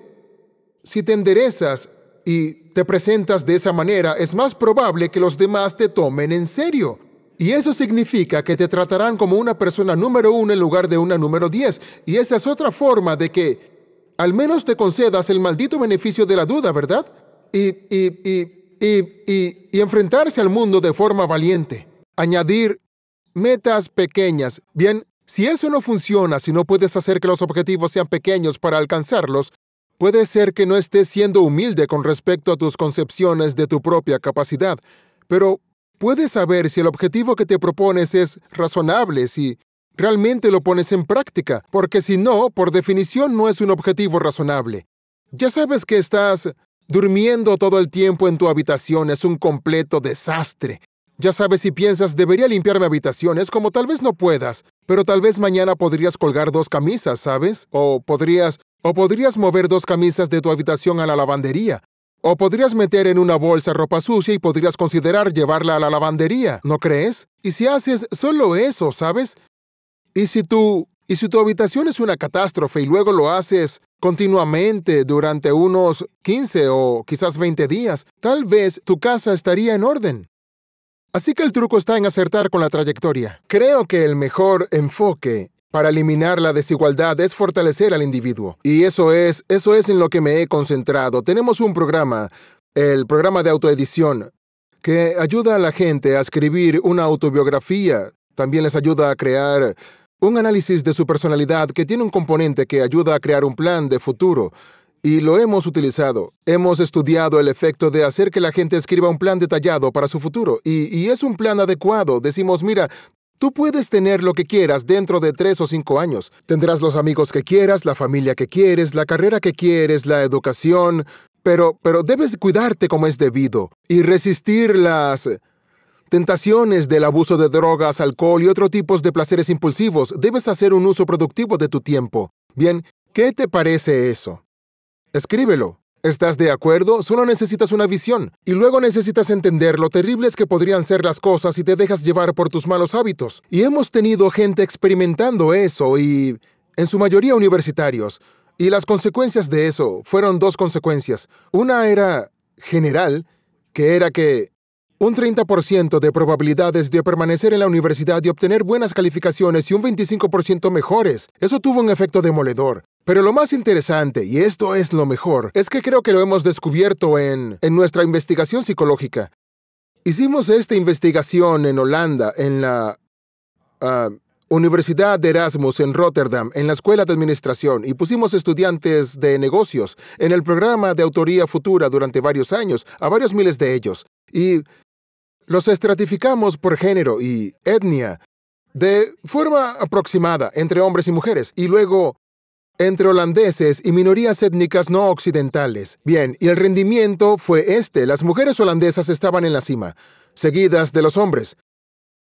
si te enderezas y te presentas de esa manera, es más probable que los demás te tomen en serio. Y eso significa que te tratarán como una persona número uno en lugar de una número diez. Y esa es otra forma de que al menos te concedas el maldito beneficio de la duda, ¿verdad? Y, y, y, y enfrentarse al mundo de forma valiente. Añadir metas pequeñas. Bien, si eso no funciona, si no puedes hacer que los objetivos sean pequeños para alcanzarlos, puede ser que no estés siendo humilde con respecto a tus concepciones de tu propia capacidad, pero puedes saber si el objetivo que te propones es razonable, si realmente lo pones en práctica, porque si no, por definición no es un objetivo razonable. Ya sabes que estás durmiendo todo el tiempo en tu habitación, es un completo desastre. Ya sabes si piensas, debería limpiar mi habitación, es como tal vez no puedas, pero tal vez mañana podrías colgar dos camisas, ¿sabes? O podrías, o podrías mover dos camisas de tu habitación a la lavandería. O podrías meter en una bolsa ropa sucia y podrías considerar llevarla a la lavandería, ¿no crees? Y si haces solo eso, ¿sabes? ¿Y si tú y si tu habitación es una catástrofe y luego lo haces continuamente durante unos 15 o quizás 20 días, tal vez tu casa estaría en orden. Así que el truco está en acertar con la trayectoria. Creo que el mejor enfoque para eliminar la desigualdad es fortalecer al individuo. Y eso es, eso es en lo que me he concentrado. Tenemos un programa, el programa de autoedición, que ayuda a la gente a escribir una autobiografía. También les ayuda a crear un análisis de su personalidad que tiene un componente que ayuda a crear un plan de futuro. Y lo hemos utilizado. Hemos estudiado el efecto de hacer que la gente escriba un plan detallado para su futuro. Y, es un plan adecuado. Decimos, mira, Tú puedes tener lo que quieras dentro de tres o cinco años. Tendrás los amigos que quieras, la familia que quieres, la carrera que quieres, la educación, pero, pero debes cuidarte como es debido y resistir las tentaciones del abuso de drogas, alcohol y otros tipos de placeres impulsivos, debes hacer un uso productivo de tu tiempo. Bien, ¿qué te parece eso? Escríbelo. ¿Estás de acuerdo? Solo necesitas una visión y luego necesitas entender lo terribles que podrían ser las cosas si te dejas llevar por tus malos hábitos. Y hemos tenido gente experimentando eso y, en su mayoría, universitarios. Y las consecuencias de eso fueron dos consecuencias. Una era general, que era que un 30% de probabilidades de permanecer en la universidad y obtener buenas calificaciones y un 25% mejores. Eso tuvo un efecto demoledor. Pero lo más interesante, y esto es lo mejor, es que creo que lo hemos descubierto en, nuestra investigación psicológica. Hicimos esta investigación en Holanda, en la ah, Universidad de Erasmus en Rotterdam, en la Escuela de Administración, y pusimos estudiantes de negocios en el programa de autoría futura durante varios años, a varios miles de ellos. Y los estratificamos por género y etnia de forma aproximada entre hombres y mujeres y luego entre holandeses y minorías étnicas no occidentales. Bien, y el rendimiento fue este. Las mujeres holandesas estaban en la cima, seguidas de los hombres.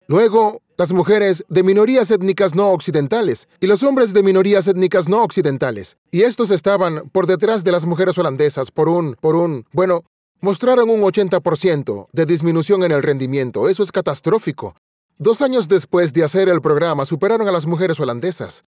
Luego, las mujeres de minorías étnicas no occidentales y los hombres de minorías étnicas no occidentales. Y estos estaban por detrás de las mujeres holandesas por un, por un, bueno, mostraron un 80% de disminución en el rendimiento. Eso es catastrófico. Dos años después de hacer el programa, superaron a las mujeres holandesas.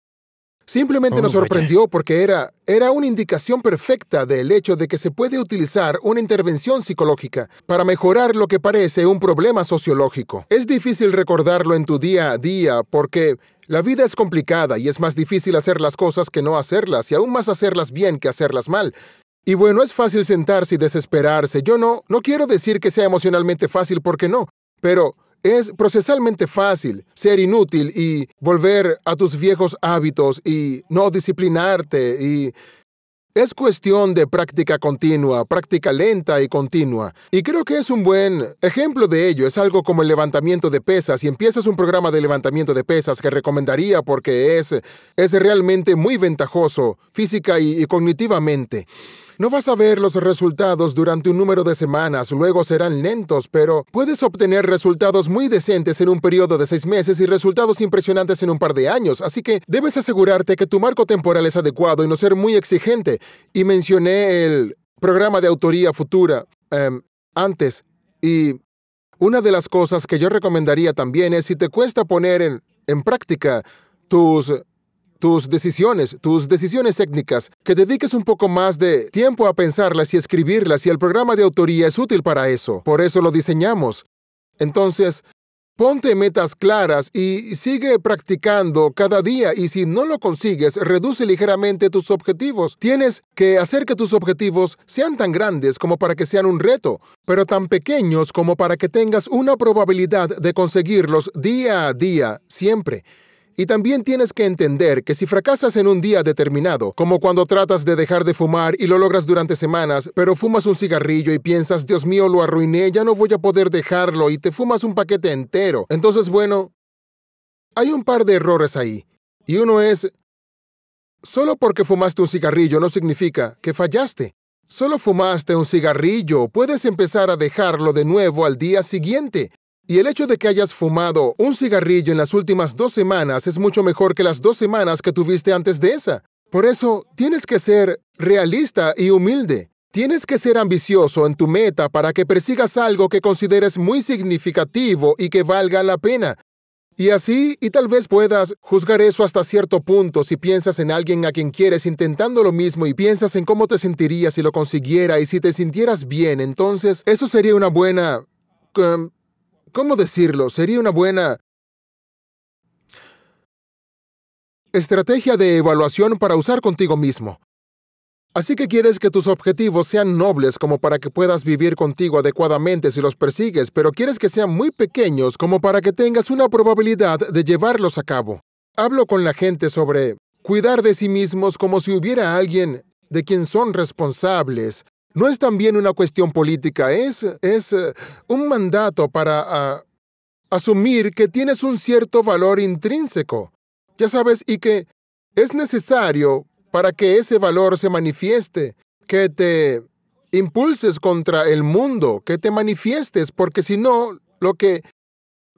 Simplemente oh, nos sorprendió porque era, era una indicación perfecta del hecho de que se puede utilizar una intervención psicológica para mejorar lo que parece un problema sociológico. Es difícil recordarlo en tu día a día porque la vida es complicada y es más difícil hacer las cosas que no hacerlas y aún más hacerlas bien que hacerlas mal. Y bueno, es fácil sentarse y desesperarse. Yo no, no quiero decir que sea emocionalmente fácil porque no, pero es procesalmente fácil ser inútil y volver a tus viejos hábitos y no disciplinarte y es cuestión de práctica continua, práctica lenta y continua. Y creo que es un buen ejemplo de ello. Es algo como el levantamiento de pesas. Si empiezas un programa de levantamiento de pesas que recomendaría porque es, es realmente muy ventajoso física y, y cognitivamente. No vas a ver los resultados durante un número de semanas, luego serán lentos, pero puedes obtener resultados muy decentes en un periodo de seis meses y resultados impresionantes en un par de años, así que debes asegurarte que tu marco temporal es adecuado y no ser muy exigente. Y mencioné el programa de autoría futura em, antes y una de las cosas que yo recomendaría también es si te cuesta poner en, en práctica tus tus decisiones, tus decisiones técnicas, que dediques un poco más de tiempo a pensarlas y escribirlas y el programa de autoría es útil para eso. Por eso lo diseñamos. Entonces, ponte metas claras y sigue practicando cada día y si no lo consigues, reduce ligeramente tus objetivos. Tienes que hacer que tus objetivos sean tan grandes como para que sean un reto, pero tan pequeños como para que tengas una probabilidad de conseguirlos día a día, siempre. Y también tienes que entender que si fracasas en un día determinado, como cuando tratas de dejar de fumar y lo logras durante semanas, pero fumas un cigarrillo y piensas, Dios mío, lo arruiné, ya no voy a poder dejarlo y te fumas un paquete entero. Entonces, bueno, hay un par de errores ahí. Y uno es, solo porque fumaste un cigarrillo no significa que fallaste. Solo fumaste un cigarrillo, puedes empezar a dejarlo de nuevo al día siguiente. Y el hecho de que hayas fumado un cigarrillo en las últimas dos semanas es mucho mejor que las dos semanas que tuviste antes de esa. Por eso, tienes que ser realista y humilde. Tienes que ser ambicioso en tu meta para que persigas algo que consideres muy significativo y que valga la pena. Y así, y tal vez puedas juzgar eso hasta cierto punto si piensas en alguien a quien quieres intentando lo mismo y piensas en cómo te sentirías si lo consiguiera y si te sintieras bien, entonces eso sería una buena... Um, ¿Cómo decirlo? Sería una buena... Estrategia de evaluación para usar contigo mismo. Así que quieres que tus objetivos sean nobles como para que puedas vivir contigo adecuadamente si los persigues, pero quieres que sean muy pequeños como para que tengas una probabilidad de llevarlos a cabo. Hablo con la gente sobre cuidar de sí mismos como si hubiera alguien de quien son responsables no es también una cuestión política, es, es eh, un mandato para ah, asumir que tienes un cierto valor intrínseco, ya sabes, y que es necesario para que ese valor se manifieste, que te impulses contra el mundo, que te manifiestes, porque si no, lo que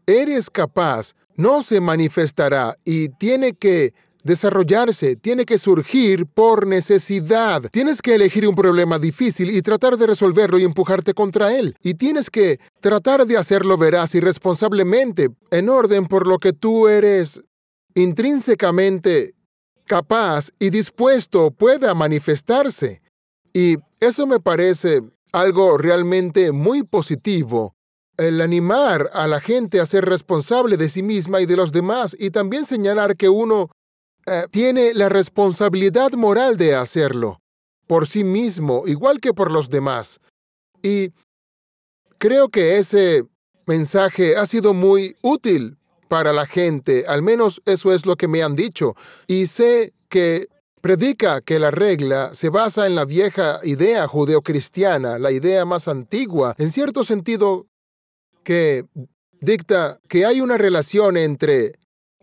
eres capaz no se manifestará y tiene que desarrollarse, tiene que surgir por necesidad. Tienes que elegir un problema difícil y tratar de resolverlo y empujarte contra él. Y tienes que tratar de hacerlo veraz y responsablemente, en orden por lo que tú eres intrínsecamente capaz y dispuesto pueda manifestarse. Y eso me parece algo realmente muy positivo. El animar a la gente a ser responsable de sí misma y de los demás y también señalar que uno eh, tiene la responsabilidad moral de hacerlo, por sí mismo, igual que por los demás. Y creo que ese mensaje ha sido muy útil para la gente, al menos eso es lo que me han dicho. Y sé que predica que la regla se basa en la vieja idea judeocristiana, la idea más antigua, en cierto sentido, que dicta que hay una relación entre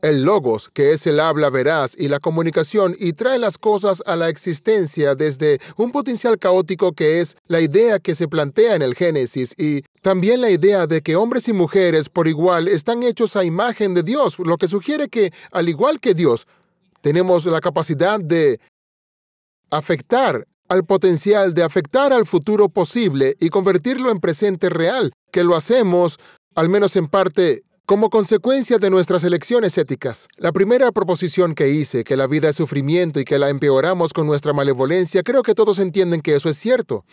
el logos, que es el habla veraz y la comunicación, y trae las cosas a la existencia desde un potencial caótico que es la idea que se plantea en el Génesis y también la idea de que hombres y mujeres por igual están hechos a imagen de Dios, lo que sugiere que, al igual que Dios, tenemos la capacidad de afectar al potencial de afectar al futuro posible y convertirlo en presente real, que lo hacemos, al menos en parte, como consecuencia de nuestras elecciones éticas, la primera proposición que hice, que la vida es sufrimiento y que la empeoramos con nuestra malevolencia, creo que todos entienden que eso es cierto.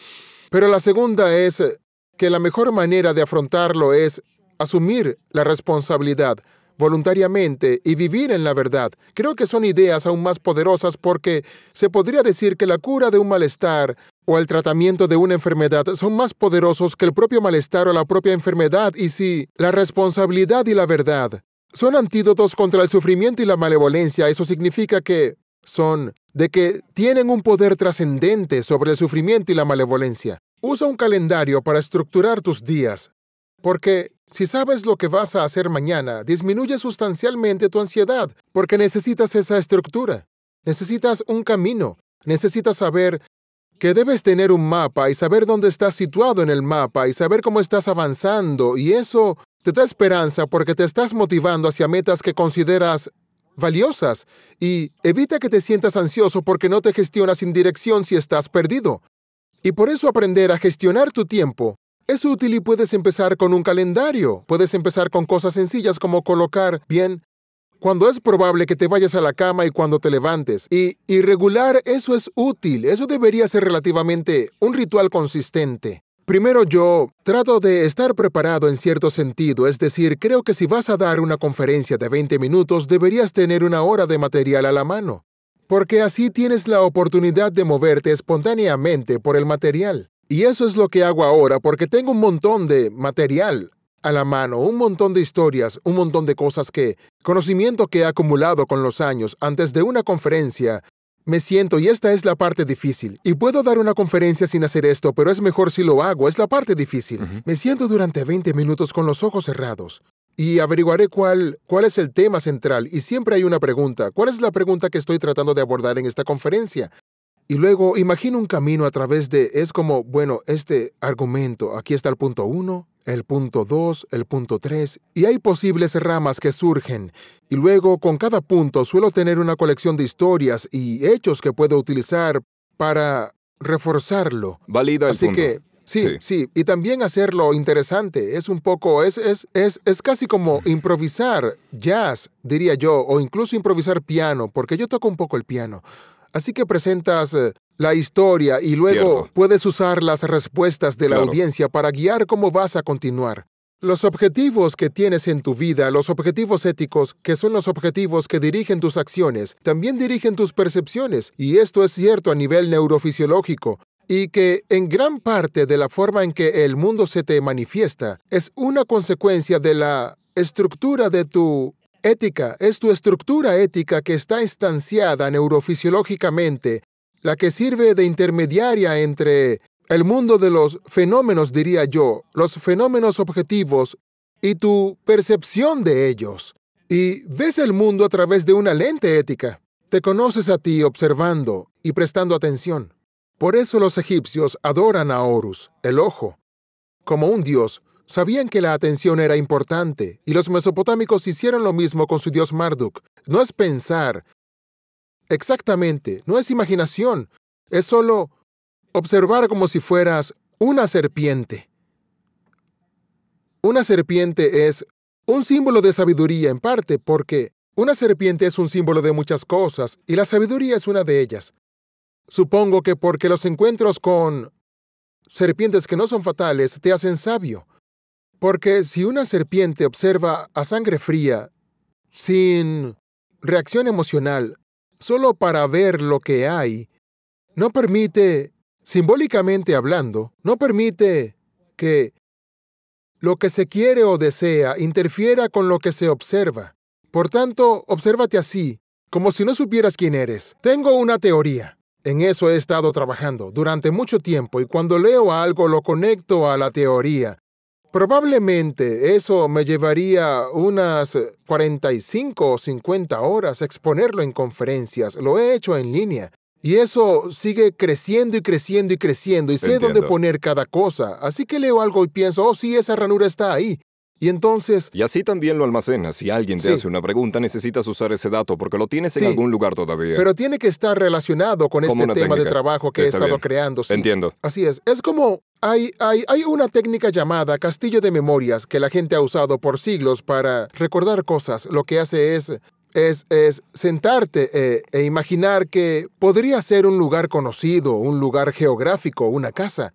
Pero la segunda es eh, que la mejor manera de afrontarlo es asumir la responsabilidad voluntariamente y vivir en la verdad. Creo que son ideas aún más poderosas porque se podría decir que la cura de un malestar o el tratamiento de una enfermedad son más poderosos que el propio malestar o la propia enfermedad y si la responsabilidad y la verdad son antídotos contra el sufrimiento y la malevolencia, eso significa que son de que tienen un poder trascendente sobre el sufrimiento y la malevolencia. Usa un calendario para estructurar tus días, porque si sabes lo que vas a hacer mañana, disminuye sustancialmente tu ansiedad, porque necesitas esa estructura, necesitas un camino, necesitas saber que debes tener un mapa y saber dónde estás situado en el mapa y saber cómo estás avanzando y eso te da esperanza porque te estás motivando hacia metas que consideras valiosas y evita que te sientas ansioso porque no te gestionas sin dirección si estás perdido. Y por eso aprender a gestionar tu tiempo es útil y puedes empezar con un calendario. Puedes empezar con cosas sencillas como colocar bien cuando es probable que te vayas a la cama y cuando te levantes. Y irregular, eso es útil, eso debería ser relativamente un ritual consistente. Primero yo trato de estar preparado en cierto sentido, es decir, creo que si vas a dar una conferencia de 20 minutos deberías tener una hora de material a la mano, porque así tienes la oportunidad de moverte espontáneamente por el material. Y eso es lo que hago ahora porque tengo un montón de material, a la mano un montón de historias, un montón de cosas que, conocimiento que he acumulado con los años antes de una conferencia, me siento y esta es la parte difícil. Y puedo dar una conferencia sin hacer esto, pero es mejor si lo hago, es la parte difícil. Me siento durante 20 minutos con los ojos cerrados y averiguaré cuál, cuál es el tema central. Y siempre hay una pregunta. ¿Cuál es la pregunta que estoy tratando de abordar en esta conferencia? Y luego imagino un camino a través de, es como, bueno, este argumento, aquí está el punto uno, el punto 2, el punto 3, y hay posibles ramas que surgen. Y luego con cada punto suelo tener una colección de historias y hechos que puedo utilizar para reforzarlo. Valida Así que Sí, sí, y también hacerlo interesante. Es un poco, es, es, es, es, casi como improvisar jazz, diría yo, o incluso improvisar piano, porque yo toco un poco el piano. Así que presentas eh, la historia y luego puedes usar las respuestas de la audiencia para guiar cómo vas a continuar. Los objetivos que tienes en tu vida, los objetivos éticos, que son los objetivos que dirigen tus acciones, también dirigen tus percepciones, y esto es cierto a nivel neurofisiológico, y que en gran parte de la forma en que el mundo se te manifiesta es una consecuencia de la estructura de tu ética, es tu estructura ética que está instanciada neurofisiológicamente la que sirve de intermediaria entre el mundo de los fenómenos, diría yo, los fenómenos objetivos y tu percepción de ellos. Y ves el mundo a través de una lente ética. Te conoces a ti observando y prestando atención. Por eso los egipcios adoran a Horus, el ojo. Como un dios, sabían que la atención era importante, y los mesopotámicos hicieron lo mismo con su dios Marduk. No es pensar, Exactamente, no es imaginación, es solo observar como si fueras una serpiente. Una serpiente es un símbolo de sabiduría en parte porque una serpiente es un símbolo de muchas cosas y la sabiduría es una de ellas. Supongo que porque los encuentros con serpientes que no son fatales te hacen sabio. Porque si una serpiente observa a sangre fría, sin reacción emocional, solo para ver lo que hay, no permite, simbólicamente hablando, no permite que lo que se quiere o desea interfiera con lo que se observa. Por tanto, obsérvate así, como si no supieras quién eres. Tengo una teoría. En eso he estado trabajando durante mucho tiempo y cuando leo algo lo conecto a la teoría Probablemente eso me llevaría unas 45 eh, o 50 horas exponerlo en conferencias. Lo he hecho en línea. Y eso sigue creciendo y creciendo y creciendo. Y sé dónde poner cada cosa. Así que leo algo y pienso, oh sí, esa ranura está ahí. Y entonces... Y así también lo almacenas. Si alguien te hace una pregunta, necesitas usar ese dato porque lo tienes en algún lugar todavía. Pero tiene que estar relacionado con este tema de trabajo que he estado creando. Entiendo. Así es. Es como hay, una técnica llamada castillo de memorias que la gente ha usado por siglos para recordar cosas. Lo que hace es es, es, sentarte eh, e imaginar que podría ser un lugar conocido, un lugar geográfico, una casa.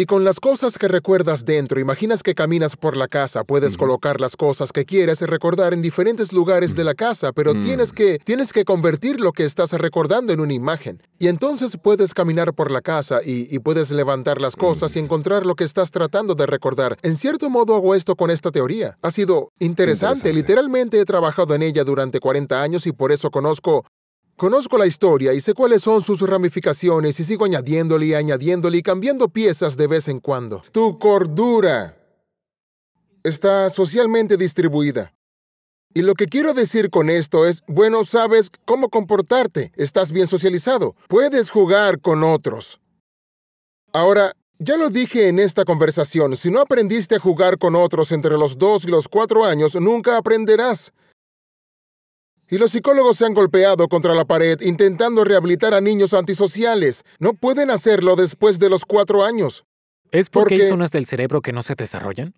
Y con las cosas que recuerdas dentro, imaginas que caminas por la casa, puedes colocar las cosas que quieres recordar en diferentes lugares de la casa, pero mm. tienes que tienes que convertir lo que estás recordando en una imagen. Y entonces puedes caminar por la casa y, puedes levantar las cosas y mm. encontrar lo que estás tratando de recordar. En cierto modo hago esto con esta teoría. Ha sido interesante. Literalmente he trabajado en ella durante 40 años y por eso conozco Conozco la historia y sé cuáles son sus ramificaciones y sigo añadiéndole y añadiéndole y cambiando piezas de vez en cuando. Tu cordura está socialmente distribuida. Y lo que quiero decir con esto es, bueno, sabes cómo comportarte, estás bien socializado, puedes jugar con otros. Ahora, ya lo dije en esta conversación, si no aprendiste a jugar con otros entre los dos y los cuatro años, nunca aprenderás y los psicólogos se han golpeado contra la pared intentando rehabilitar a niños antisociales. No pueden hacerlo después de los cuatro años. ¿Es porque, hay zonas del cerebro que no se desarrollan?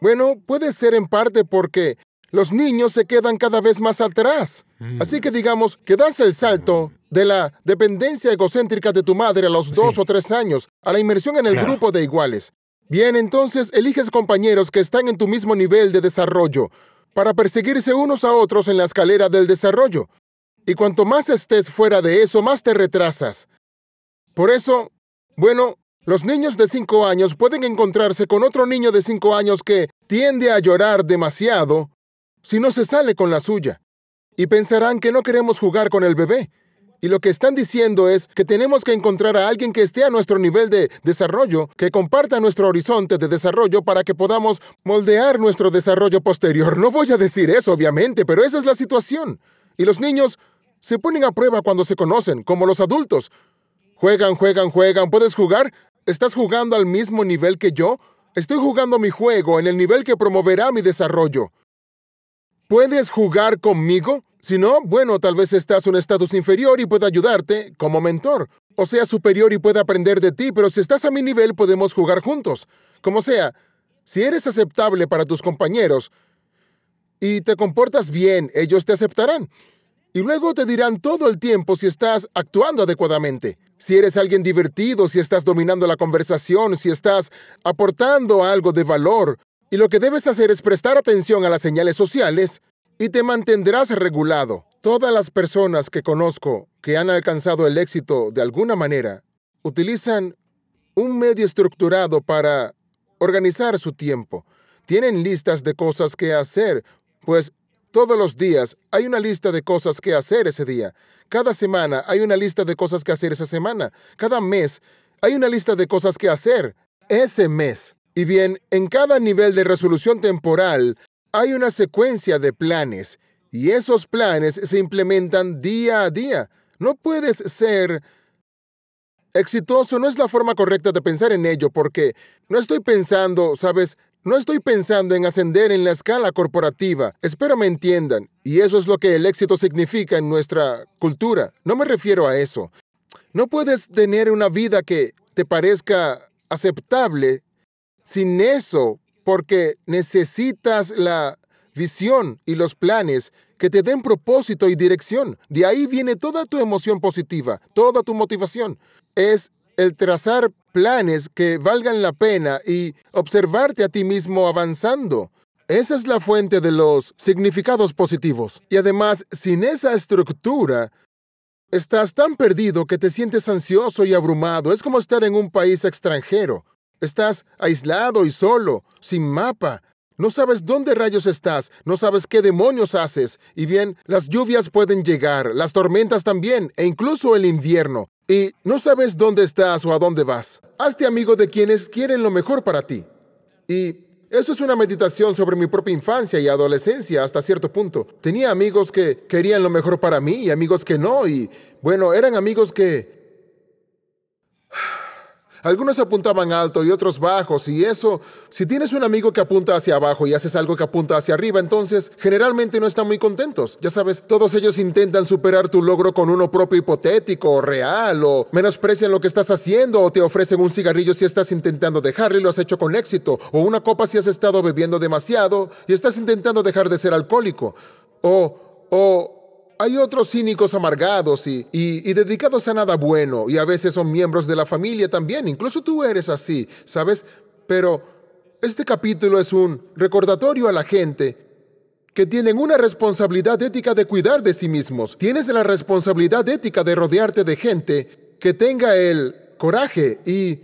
Bueno, puede ser en parte porque los niños se quedan cada vez más atrás. Mm. Así que digamos que das el salto de la dependencia egocéntrica de tu madre a los dos o tres años a la inmersión en el grupo de iguales. Bien, entonces eliges compañeros que están en tu mismo nivel de desarrollo para perseguirse unos a otros en la escalera del desarrollo. Y cuanto más estés fuera de eso, más te retrasas. Por eso, bueno, los niños de 5 años pueden encontrarse con otro niño de 5 años que tiende a llorar demasiado si no se sale con la suya. Y pensarán que no queremos jugar con el bebé. Y lo que están diciendo es que tenemos que encontrar a alguien que esté a nuestro nivel de desarrollo, que comparta nuestro horizonte de desarrollo para que podamos moldear nuestro desarrollo posterior. No voy a decir eso, obviamente, pero esa es la situación. Y los niños se ponen a prueba cuando se conocen, como los adultos. Juegan, juegan, juegan. ¿Puedes jugar? ¿Estás jugando al mismo nivel que yo? Estoy jugando mi juego en el nivel que promoverá mi desarrollo. ¿Puedes jugar conmigo? Si no, bueno, tal vez estás en un estatus inferior y pueda ayudarte como mentor, o sea, superior y pueda aprender de ti, pero si estás a mi nivel podemos jugar juntos. Como sea, si eres aceptable para tus compañeros y te comportas bien, ellos te aceptarán. Y luego te dirán todo el tiempo si estás actuando adecuadamente. Si eres alguien divertido, si estás dominando la conversación, si estás aportando algo de valor. Y lo que debes hacer es prestar atención a las señales sociales y te mantendrás regulado. Todas las personas que conozco que han alcanzado el éxito de alguna manera utilizan un medio estructurado para organizar su tiempo. Tienen listas de cosas que hacer, pues todos los días hay una lista de cosas que hacer ese día. Cada semana hay una lista de cosas que hacer esa semana. Cada mes hay una lista de cosas que hacer ese mes. Y bien, en cada nivel de resolución temporal hay una secuencia de planes y esos planes se implementan día a día. No puedes ser... Exitoso no es la forma correcta de pensar en ello porque no estoy pensando, sabes, no estoy pensando en ascender en la escala corporativa. Espero me entiendan. Y eso es lo que el éxito significa en nuestra cultura. No me refiero a eso. No puedes tener una vida que te parezca aceptable sin eso porque necesitas la visión y los planes que te den propósito y dirección. De ahí viene toda tu emoción positiva, toda tu motivación. Es el trazar planes que valgan la pena y observarte a ti mismo avanzando. Esa es la fuente de los significados positivos. Y además, sin esa estructura, estás tan perdido que te sientes ansioso y abrumado. Es como estar en un país extranjero. Estás aislado y solo, sin mapa. No sabes dónde rayos estás, no sabes qué demonios haces. Y bien, las lluvias pueden llegar, las tormentas también, e incluso el invierno. Y no sabes dónde estás o a dónde vas. Hazte amigo de quienes quieren lo mejor para ti. Y eso es una meditación sobre mi propia infancia y adolescencia hasta cierto punto. Tenía amigos que querían lo mejor para mí y amigos que no. Y bueno, eran amigos que... Algunos apuntaban alto y otros bajos, y eso, si tienes un amigo que apunta hacia abajo y haces algo que apunta hacia arriba, entonces generalmente no están muy contentos. Ya sabes, todos ellos intentan superar tu logro con uno propio hipotético o real, o menosprecian lo que estás haciendo, o te ofrecen un cigarrillo si estás intentando dejarlo y lo has hecho con éxito, o una copa si has estado bebiendo demasiado y estás intentando dejar de ser alcohólico, o, o, hay otros cínicos amargados y, dedicados a nada bueno, y a veces son miembros de la familia también, incluso tú eres así, ¿sabes? Pero este capítulo es un recordatorio a la gente que tienen una responsabilidad ética de cuidar de sí mismos. Tienes la responsabilidad ética de rodearte de gente que tenga el coraje y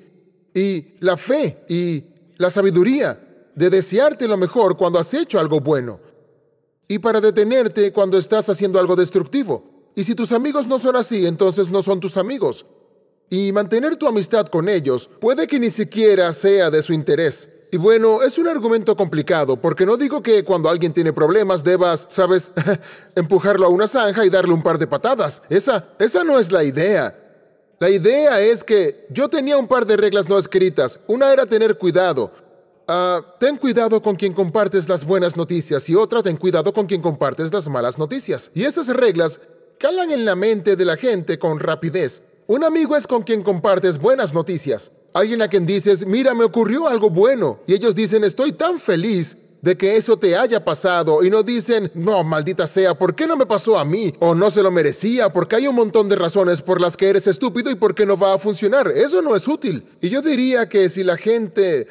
la fe y la sabiduría de desearte lo mejor cuando has hecho algo bueno y para detenerte cuando estás haciendo algo destructivo. Y si tus amigos no son así, entonces no son tus amigos. Y mantener tu amistad con ellos puede que ni siquiera sea de su interés. Y bueno, es un argumento complicado, porque no digo que cuando alguien tiene problemas debas, sabes, <laughs> empujarlo a una zanja y darle un par de patadas. Esa, esa no es la idea. La idea es que yo tenía un par de reglas no escritas. Una era tener cuidado, Ah, ten cuidado con quien compartes las buenas noticias y otra, ten cuidado con quien compartes las malas noticias. Y esas reglas calan en la mente de la gente con rapidez. Un amigo es con quien compartes buenas noticias. Alguien a quien dices, mira, me ocurrió algo bueno. Y ellos dicen, estoy tan feliz de que eso te haya pasado. Y no dicen, no, maldita sea, ¿por qué no me pasó a mí? O no se lo merecía, porque hay un montón de razones por las que eres estúpido y por qué no va a funcionar. Eso no es útil. Y yo diría que si la gente...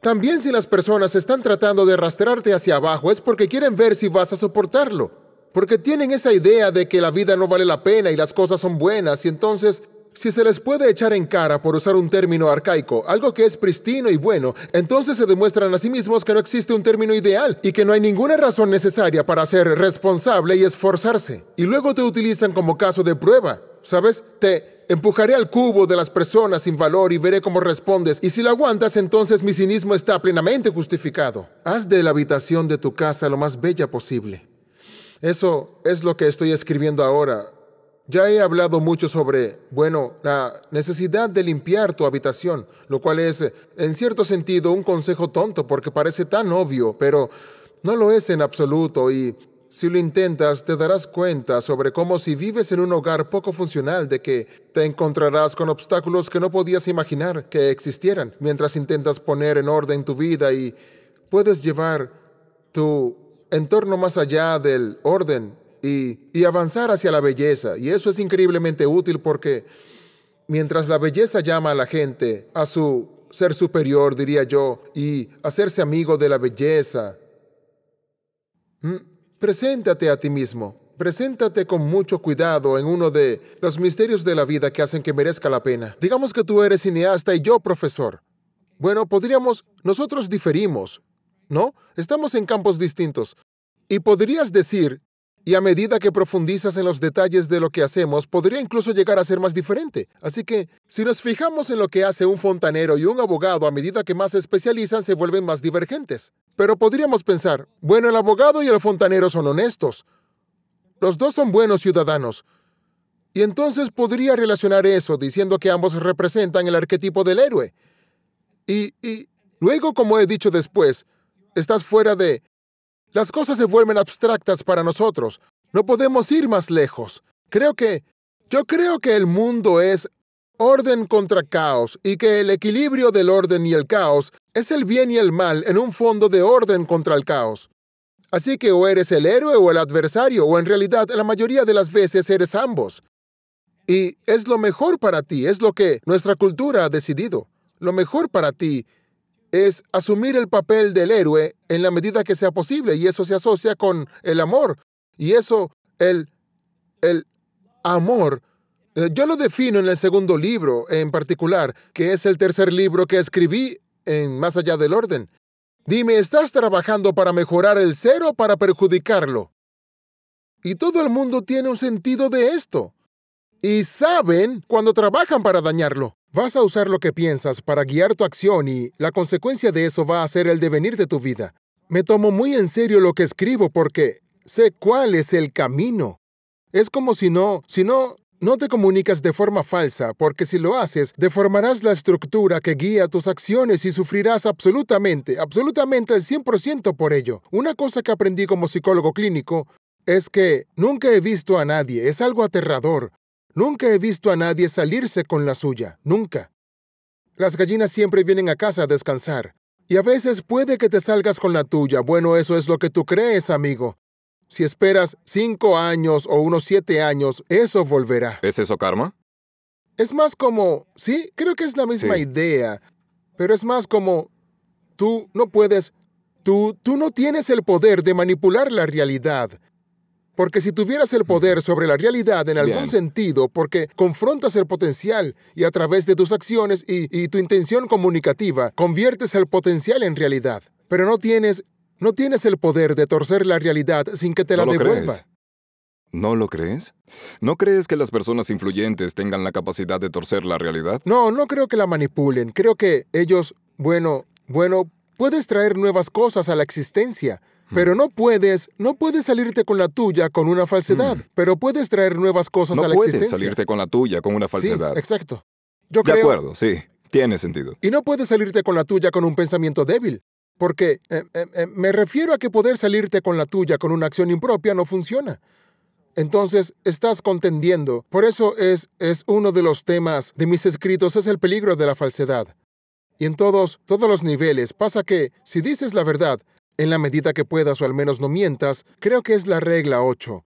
También si las personas están tratando de arrastrarte hacia abajo es porque quieren ver si vas a soportarlo, porque tienen esa idea de que la vida no vale la pena y las cosas son buenas y entonces si se les puede echar en cara por usar un término arcaico, algo que es pristino y bueno, entonces se demuestran a sí mismos que no existe un término ideal y que no hay ninguna razón necesaria para ser responsable y esforzarse. Y luego te utilizan como caso de prueba, ¿sabes? Te Empujaré al cubo de las personas sin valor y veré cómo respondes. Y si lo aguantas, entonces mi cinismo está plenamente justificado. Haz de la habitación de tu casa lo más bella posible. Eso es lo que estoy escribiendo ahora. Ya he hablado mucho sobre, bueno, la necesidad de limpiar tu habitación, lo cual es, en cierto sentido, un consejo tonto porque parece tan obvio, pero no lo es en absoluto y si lo intentas, te darás cuenta sobre cómo si vives en un hogar poco funcional de que te encontrarás con obstáculos que no podías imaginar que existieran mientras intentas poner en orden tu vida y puedes llevar tu entorno más allá del orden y, avanzar hacia la belleza. Y eso es increíblemente útil porque mientras la belleza llama a la gente a su ser superior, diría yo, y hacerse amigo de la belleza, Preséntate a ti mismo. Preséntate con mucho cuidado en uno de los misterios de la vida que hacen que merezca la pena. Digamos que tú eres cineasta y yo profesor. Bueno, podríamos, nosotros diferimos, ¿no? Estamos en campos distintos. Y podrías decir, y a medida que profundizas en los detalles de lo que hacemos, podría incluso llegar a ser más diferente. Así que, si nos fijamos en lo que hace un fontanero y un abogado, a medida que más se especializan, se vuelven más divergentes. Pero podríamos pensar, bueno, el abogado y el fontanero son honestos. Los dos son buenos ciudadanos. Y entonces podría relacionar eso diciendo que ambos representan el arquetipo del héroe. Y, y luego, como he dicho después, estás fuera de las cosas se vuelven abstractas para nosotros. No podemos ir más lejos. Creo que... Yo creo que el mundo es orden contra caos y que el equilibrio del orden y el caos es el bien y el mal en un fondo de orden contra el caos. Así que o eres el héroe o el adversario, o en realidad la mayoría de las veces eres ambos. Y es lo mejor para ti, es lo que nuestra cultura ha decidido. Lo mejor para ti es asumir el papel del héroe en la medida que sea posible y eso se asocia con el amor y eso el el amor eh, yo lo defino en el segundo libro en particular, que es el tercer libro que escribí en Más allá del orden. Dime, ¿estás trabajando para mejorar el ser o para perjudicarlo? Y todo el mundo tiene un sentido de esto. Y saben cuando trabajan para dañarlo. Vas a usar lo que piensas para guiar tu acción y la consecuencia de eso va a ser el devenir de tu vida. Me tomo muy en serio lo que escribo porque sé cuál es el camino. Es como si no, si no, no te comunicas de forma falsa, porque si lo haces, deformarás la estructura que guía tus acciones y sufrirás absolutamente, absolutamente al 100% por ello. Una cosa que aprendí como psicólogo clínico es que nunca he visto a nadie, es algo aterrador, Nunca he visto a nadie salirse con la suya, nunca. Las gallinas siempre vienen a casa a descansar, y a veces puede que te salgas con la tuya. Bueno, eso es lo que tú crees, amigo. Si esperas cinco años o unos siete años, eso volverá. ¿Es eso karma? Es más como, sí, creo que es la misma idea, pero es más como, tú no puedes, tú, tú no tienes el poder de manipular la realidad. Porque si tuvieras el poder sobre la realidad en algún sentido, porque confrontas el potencial y a través de tus acciones y, tu intención comunicativa conviertes el potencial en realidad. Pero no tienes, no tienes el poder de torcer la realidad sin que te la ¿No devuelva. ¿No lo crees? ¿No crees que las personas influyentes tengan la capacidad de torcer la realidad? No, no creo que la manipulen. Creo que ellos, bueno, bueno, puedes traer nuevas cosas a la existencia pero no puedes, no puedes salirte con la tuya con una falsedad, mm. pero puedes traer nuevas cosas a la existencia. No puedes salirte con la tuya con una falsedad. Sí, exacto. Yo de acuerdo, sí, tiene sentido. Y no puedes salirte con la tuya con un pensamiento débil, porque eh, eh, eh, me refiero a que poder salirte con la tuya con una acción impropia no funciona. Entonces, estás contendiendo. Por eso es, es uno de los temas de mis escritos, es el peligro de la falsedad. Y en todos, todos los niveles pasa que, si dices la verdad, en la medida que puedas o al menos no mientas, creo que es la regla 8.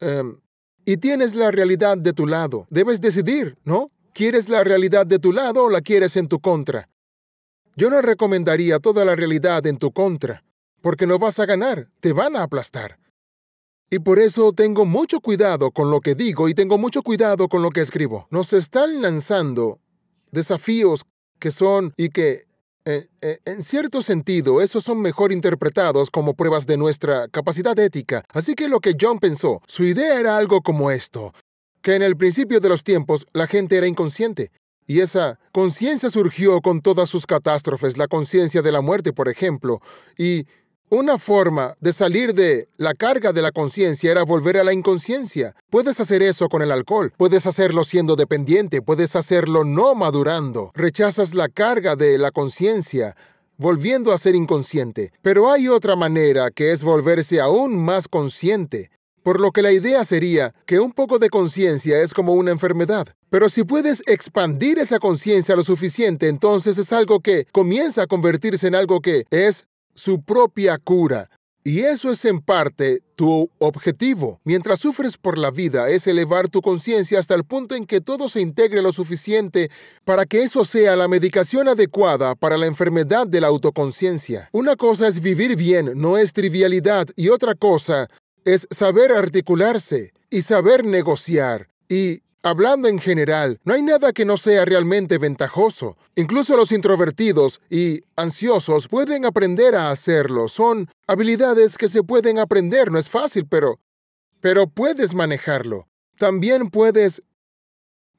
Em, y tienes la realidad de tu lado. Debes decidir, ¿no? ¿Quieres la realidad de tu lado o la quieres en tu contra? Yo no recomendaría toda la realidad en tu contra, porque no vas a ganar, te van a aplastar. Y por eso tengo mucho cuidado con lo que digo y tengo mucho cuidado con lo que escribo. Nos están lanzando desafíos que son y que eh, eh, en cierto sentido, esos son mejor interpretados como pruebas de nuestra capacidad ética. Así que lo que John pensó, su idea era algo como esto, que en el principio de los tiempos la gente era inconsciente. Y esa conciencia surgió con todas sus catástrofes, la conciencia de la muerte, por ejemplo, y una forma de salir de la carga de la conciencia era volver a la inconsciencia. Puedes hacer eso con el alcohol, puedes hacerlo siendo dependiente, puedes hacerlo no madurando. Rechazas la carga de la conciencia, volviendo a ser inconsciente. Pero hay otra manera que es volverse aún más consciente. Por lo que la idea sería que un poco de conciencia es como una enfermedad. Pero si puedes expandir esa conciencia lo suficiente, entonces es algo que comienza a convertirse en algo que es su propia cura. Y eso es en parte tu objetivo. Mientras sufres por la vida es elevar tu conciencia hasta el punto en que todo se integre lo suficiente para que eso sea la medicación adecuada para la enfermedad de la autoconciencia. Una cosa es vivir bien, no es trivialidad, y otra cosa es saber articularse y saber negociar. Y Hablando en general, no hay nada que no sea realmente ventajoso. Incluso los introvertidos y ansiosos pueden aprender a hacerlo. Son habilidades que se pueden aprender, no es fácil, pero... Pero puedes manejarlo. También puedes...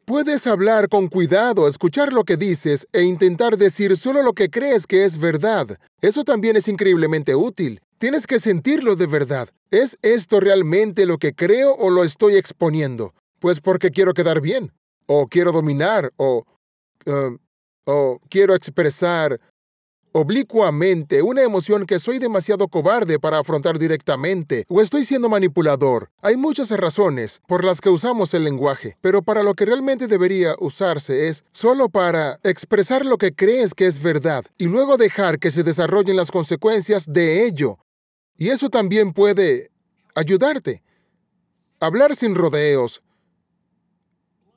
Puedes hablar con cuidado, escuchar lo que dices e intentar decir solo lo que crees que es verdad. Eso también es increíblemente útil. Tienes que sentirlo de verdad. ¿Es esto realmente lo que creo o lo estoy exponiendo? Pues porque quiero quedar bien, o quiero dominar, o, em, o quiero expresar oblicuamente una emoción que soy demasiado cobarde para afrontar directamente, o estoy siendo manipulador. Hay muchas razones por las que usamos el lenguaje, pero para lo que realmente debería usarse es solo para expresar lo que crees que es verdad y luego dejar que se desarrollen las consecuencias de ello. Y eso también puede ayudarte. Hablar sin rodeos,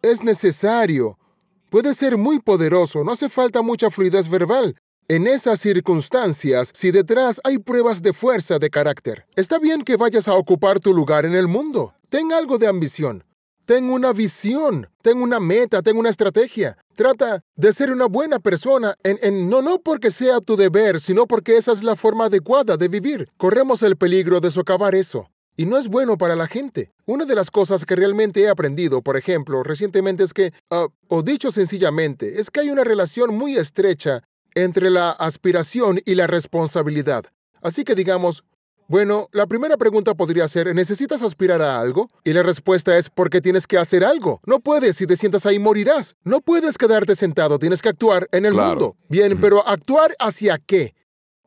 es necesario. Puede ser muy poderoso, no hace falta mucha fluidez verbal. En esas circunstancias, si detrás hay pruebas de fuerza de carácter, está bien que vayas a ocupar tu lugar en el mundo. Ten algo de ambición. Ten una visión, ten una meta, ten una estrategia. Trata de ser una buena persona, en, no, no porque sea tu deber, sino porque esa es la forma adecuada de vivir. Corremos el peligro de socavar eso y no es bueno para la gente. Una de las cosas que realmente he aprendido, por ejemplo, recientemente es que, ah, o dicho sencillamente, es que hay una relación muy estrecha entre la aspiración y la responsabilidad. Así que digamos, bueno, la primera pregunta podría ser, ¿necesitas aspirar a algo? Y la respuesta es porque tienes que hacer algo. No puedes, si te sientas ahí morirás. No puedes quedarte sentado, tienes que actuar en el mundo. Bien, pero actuar hacia qué?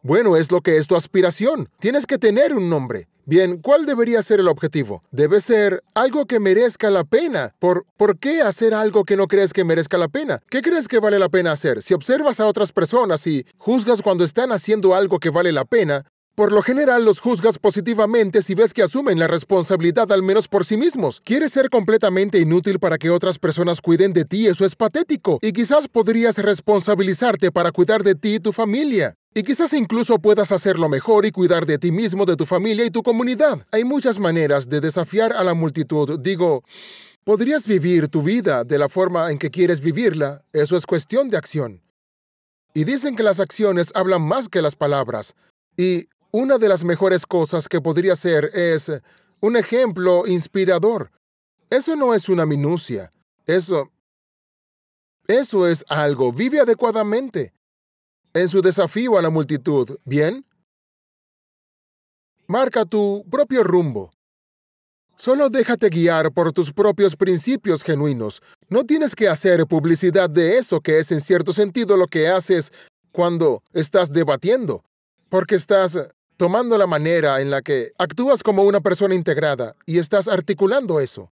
Bueno, es lo que es tu aspiración. Tienes que tener un nombre. Bien, ¿cuál debería ser el objetivo? Debe ser algo que merezca la pena. ¿Por, ¿Por qué hacer algo que no crees que merezca la pena? ¿Qué crees que vale la pena hacer? Si observas a otras personas y juzgas cuando están haciendo algo que vale la pena, por lo general los juzgas positivamente si ves que asumen la responsabilidad al menos por sí mismos. Quieres ser completamente inútil para que otras personas cuiden de ti, eso es patético. Y quizás podrías responsabilizarte para cuidar de ti y tu familia. Y quizás incluso puedas hacerlo mejor y cuidar de ti mismo, de tu familia y tu comunidad. Hay muchas maneras de desafiar a la multitud. Digo, podrías vivir tu vida de la forma en que quieres vivirla. Eso es cuestión de acción. Y dicen que las acciones hablan más que las palabras. Y una de las mejores cosas que podría ser es un ejemplo inspirador. Eso no es una minucia. Eso... Eso es algo. Vive adecuadamente en su desafío a la multitud, ¿bien? Marca tu propio rumbo. Solo déjate guiar por tus propios principios genuinos. No tienes que hacer publicidad de eso que es en cierto sentido lo que haces cuando estás debatiendo, porque estás tomando la manera en la que actúas como una persona integrada y estás articulando eso.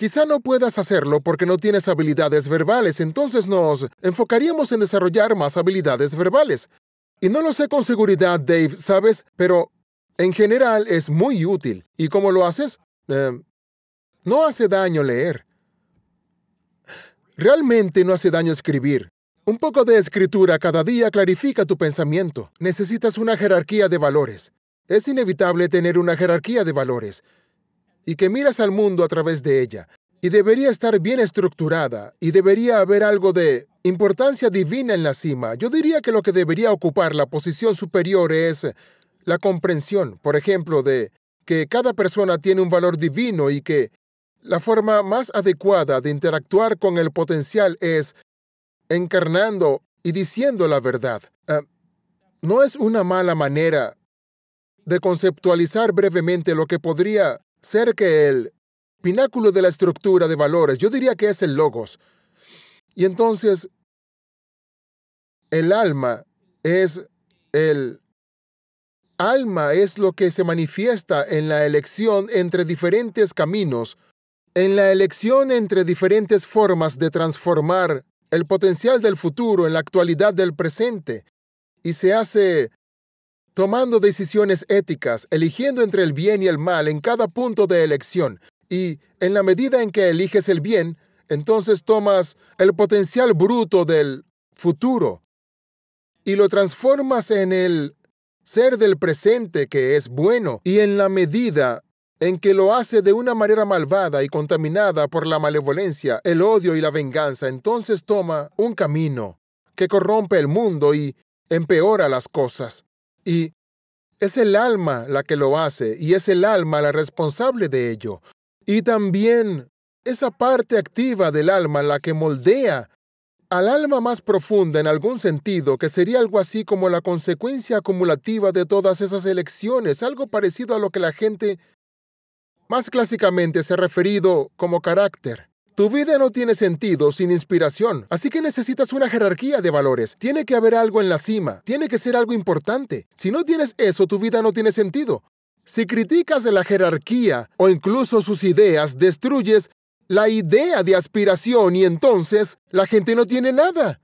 Quizá no puedas hacerlo porque no tienes habilidades verbales, entonces nos enfocaríamos en desarrollar más habilidades verbales. Y no lo sé con seguridad, Dave, ¿sabes? Pero en general es muy útil. ¿Y cómo lo haces? Em, no hace daño leer. Realmente no hace daño escribir. Un poco de escritura cada día clarifica tu pensamiento. Necesitas una jerarquía de valores. Es inevitable tener una jerarquía de valores y que miras al mundo a través de ella. Y debería estar bien estructurada y debería haber algo de importancia divina en la cima. Yo diría que lo que debería ocupar la posición superior es la comprensión, por ejemplo, de que cada persona tiene un valor divino y que la forma más adecuada de interactuar con el potencial es encarnando y diciendo la verdad. Ah, no es una mala manera de conceptualizar brevemente lo que podría ser que el pináculo de la estructura de valores, yo diría que es el logos. Y entonces, el alma es el alma es lo que se manifiesta en la elección entre diferentes caminos, en la elección entre diferentes formas de transformar el potencial del futuro en la actualidad del presente, y se hace tomando decisiones éticas, eligiendo entre el bien y el mal en cada punto de elección. Y en la medida en que eliges el bien, entonces tomas el potencial bruto del futuro y lo transformas en el ser del presente que es bueno y en la medida en que lo hace de una manera malvada y contaminada por la malevolencia, el odio y la venganza, entonces toma un camino que corrompe el mundo y empeora las cosas. Y es el alma la que lo hace y es el alma la responsable de ello. Y también esa parte activa del alma la que moldea al alma más profunda en algún sentido, que sería algo así como la consecuencia acumulativa de todas esas elecciones, algo parecido a lo que la gente más clásicamente se ha referido como carácter. Tu vida no tiene sentido sin inspiración, así que necesitas una jerarquía de valores. Tiene que haber algo en la cima, tiene que ser algo importante. Si no tienes eso, tu vida no tiene sentido. Si criticas la jerarquía o incluso sus ideas, destruyes la idea de aspiración y entonces la gente no tiene nada.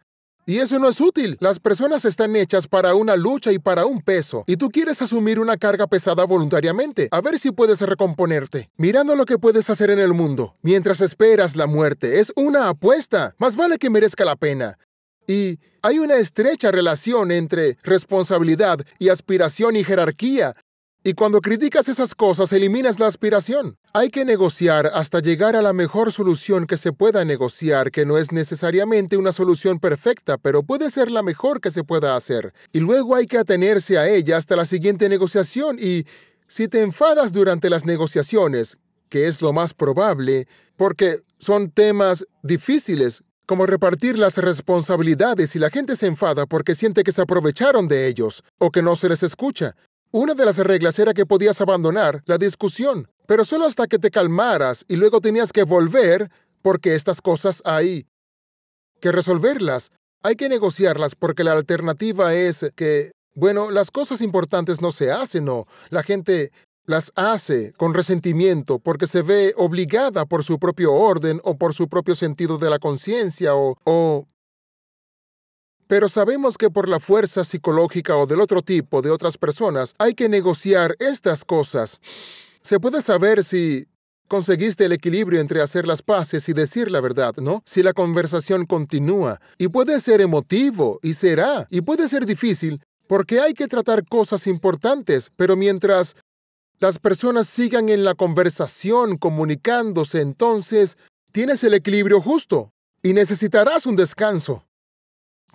Y eso no es útil. Las personas están hechas para una lucha y para un peso, y tú quieres asumir una carga pesada voluntariamente. A ver si puedes recomponerte. Mirando lo que puedes hacer en el mundo, mientras esperas la muerte, es una apuesta. Más vale que merezca la pena. Y hay una estrecha relación entre responsabilidad y aspiración y jerarquía. Y cuando criticas esas cosas, eliminas la aspiración. Hay que negociar hasta llegar a la mejor solución que se pueda negociar, que no es necesariamente una solución perfecta, pero puede ser la mejor que se pueda hacer. Y luego hay que atenerse a ella hasta la siguiente negociación y... Si te enfadas durante las negociaciones, que es lo más probable, porque son temas difíciles, como repartir las responsabilidades y la gente se enfada porque siente que se aprovecharon de ellos o que no se les escucha. Una de las reglas era que podías abandonar la discusión, pero solo hasta que te calmaras y luego tenías que volver porque estas cosas hay que resolverlas, hay que negociarlas porque la alternativa es que, bueno, las cosas importantes no se hacen o la gente las hace con resentimiento porque se ve obligada por su propio orden o por su propio sentido de la conciencia o, o pero sabemos que por la fuerza psicológica o del otro tipo de otras personas hay que negociar estas cosas. Se puede saber si conseguiste el equilibrio entre hacer las paces y decir la verdad, ¿no? Si la conversación continúa. Y puede ser emotivo, y será, y puede ser difícil, porque hay que tratar cosas importantes, pero mientras las personas sigan en la conversación, comunicándose, entonces tienes el equilibrio justo y necesitarás un descanso.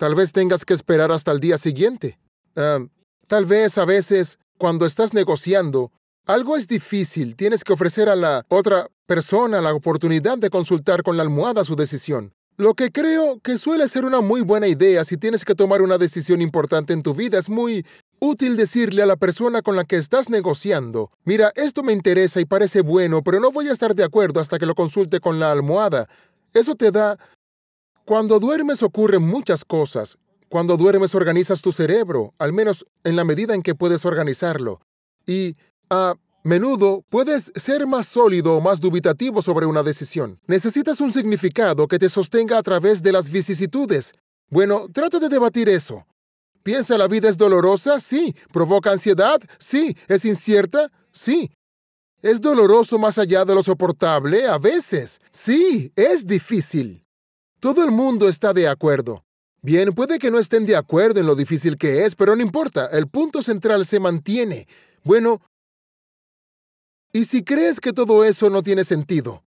Tal vez tengas que esperar hasta el día siguiente. Ah, tal vez a veces, cuando estás negociando, algo es difícil. Tienes que ofrecer a la otra persona la oportunidad de consultar con la almohada su decisión. Lo que creo que suele ser una muy buena idea si tienes que tomar una decisión importante en tu vida es muy útil decirle a la persona con la que estás negociando, mira, esto me interesa y parece bueno, pero no voy a estar de acuerdo hasta que lo consulte con la almohada. Eso te da cuando duermes ocurren muchas cosas. Cuando duermes organizas tu cerebro, al menos en la medida en que puedes organizarlo. Y a menudo puedes ser más sólido o más dubitativo sobre una decisión. Necesitas un significado que te sostenga a través de las vicisitudes. Bueno, trata de debatir eso. ¿Piensa la vida es dolorosa? Sí. ¿Provoca ansiedad? Sí. ¿Es incierta? Sí. ¿Es doloroso más allá de lo soportable? A veces. Sí, es difícil. Todo el mundo está de acuerdo. Bien, puede que no estén de acuerdo en lo difícil que es, pero no importa, el punto central se mantiene. Bueno, ¿y si crees que todo eso no tiene sentido?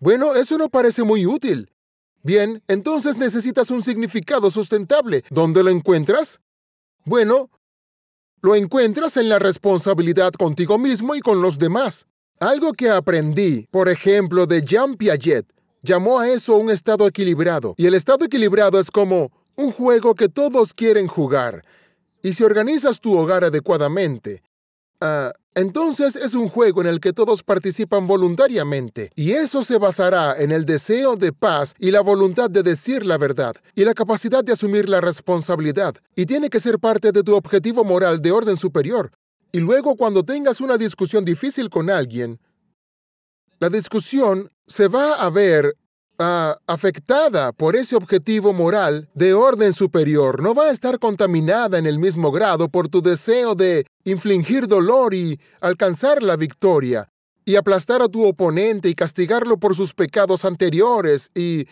Bueno, eso no parece muy útil. Bien, entonces necesitas un significado sustentable. ¿Dónde lo encuentras? Bueno, lo encuentras en la responsabilidad contigo mismo y con los demás. Algo que aprendí, por ejemplo, de Jean Piaget, llamó a eso un estado equilibrado. Y el estado equilibrado es como un juego que todos quieren jugar. Y si organizas tu hogar adecuadamente, ah, entonces es un juego en el que todos participan voluntariamente. Y eso se basará en el deseo de paz y la voluntad de decir la verdad y la capacidad de asumir la responsabilidad. Y tiene que ser parte de tu objetivo moral de orden superior. Y luego cuando tengas una discusión difícil con alguien, la discusión se va a ver ah, afectada por ese objetivo moral de orden superior, no va a estar contaminada en el mismo grado por tu deseo de infligir dolor y alcanzar la victoria, y aplastar a tu oponente y castigarlo por sus pecados anteriores y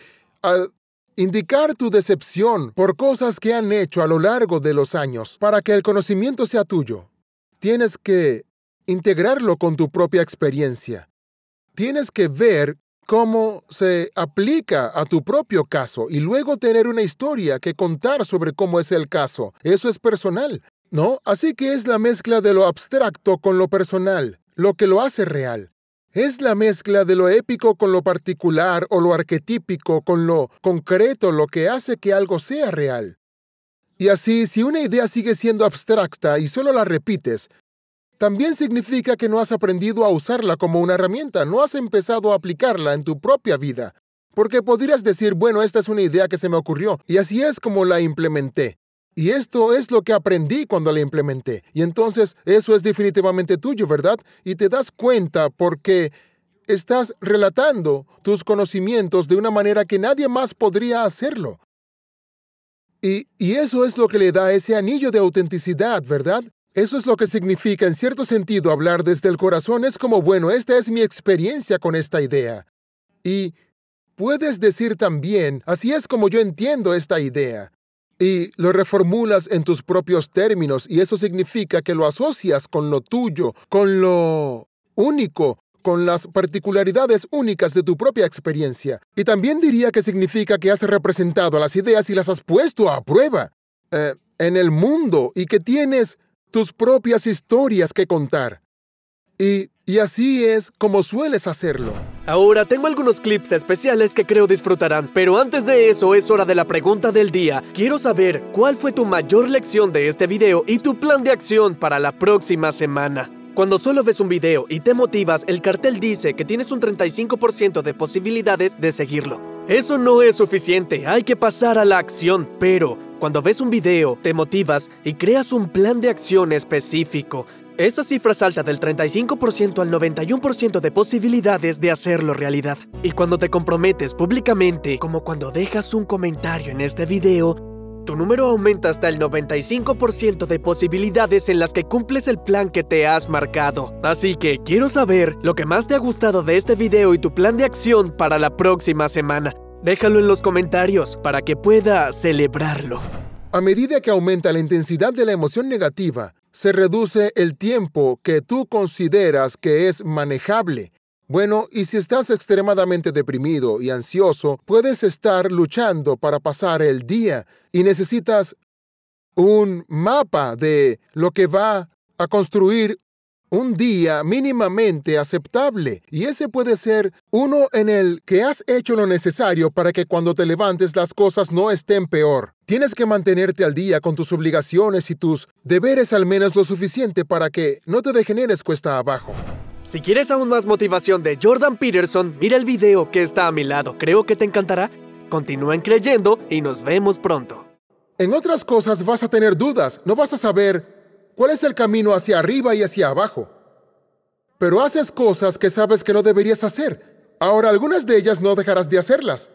indicar tu decepción por cosas que han hecho a lo largo de los años para que el conocimiento sea tuyo. Tienes que integrarlo con tu propia experiencia. Tienes que ver cómo se aplica a tu propio caso y luego tener una historia que contar sobre cómo es el caso. Eso es personal, ¿no? Así que es la mezcla de lo abstracto con lo personal, lo que lo hace real. Es la mezcla de lo épico con lo particular o lo arquetípico con lo concreto lo que hace que algo sea real. Y así, si una idea sigue siendo abstracta y solo la repites, también significa que no has aprendido a usarla como una herramienta, no has empezado a aplicarla en tu propia vida. Porque podrías decir, bueno, esta es una idea que se me ocurrió y así es como la implementé. Y esto es lo que aprendí cuando la implementé. Y entonces eso es definitivamente tuyo, ¿verdad? Y te das cuenta porque estás relatando tus conocimientos de una manera que nadie más podría hacerlo. Y, y eso es lo que le da ese anillo de autenticidad, ¿verdad? Eso es lo que significa en cierto sentido hablar desde el corazón. Es como, bueno, esta es mi experiencia con esta idea. Y puedes decir también, así es como yo entiendo esta idea. Y lo reformulas en tus propios términos y eso significa que lo asocias con lo tuyo, con lo único, con las particularidades únicas de tu propia experiencia. Y también diría que significa que has representado las ideas y las has puesto a prueba eh, en el mundo y que tienes tus propias historias que contar. Y, así es como sueles hacerlo. Ahora tengo algunos clips especiales que creo disfrutarán, pero antes de eso es hora de la pregunta del día. Quiero saber cuál fue tu mayor lección de este video y tu plan de acción para la próxima semana. Cuando solo ves un video y te motivas, el cartel dice que tienes un 35% de posibilidades de seguirlo. Eso no es suficiente, hay que pasar a la acción, pero cuando ves un video, te motivas y creas un plan de acción específico. Esa cifra salta del 35% al 91% de posibilidades de hacerlo realidad. Y cuando te comprometes públicamente, como cuando dejas un comentario en este video, tu número aumenta hasta el 95% de posibilidades en las que cumples el plan que te has marcado. Así que quiero saber lo que más te ha gustado de este video y tu plan de acción para la próxima semana. Déjalo en los comentarios para que pueda celebrarlo. A medida que aumenta la intensidad de la emoción negativa, se reduce el tiempo que tú consideras que es manejable bueno, y si estás extremadamente deprimido y ansioso, puedes estar luchando para pasar el día y necesitas un mapa de lo que va a construir un día mínimamente aceptable y ese puede ser uno en el que has hecho lo necesario para que cuando te levantes las cosas no estén peor. Tienes que mantenerte al día con tus obligaciones y tus deberes al menos lo suficiente para que no te degeneres cuesta abajo. Si quieres aún más motivación de Jordan Peterson, mira el video que está a mi lado, creo que te encantará. Continúen creyendo y nos vemos pronto. En otras cosas vas a tener dudas, no vas a saber cuál es el camino hacia arriba y hacia abajo. Pero haces cosas que sabes que no deberías hacer. Ahora algunas de ellas no dejarás de hacerlas.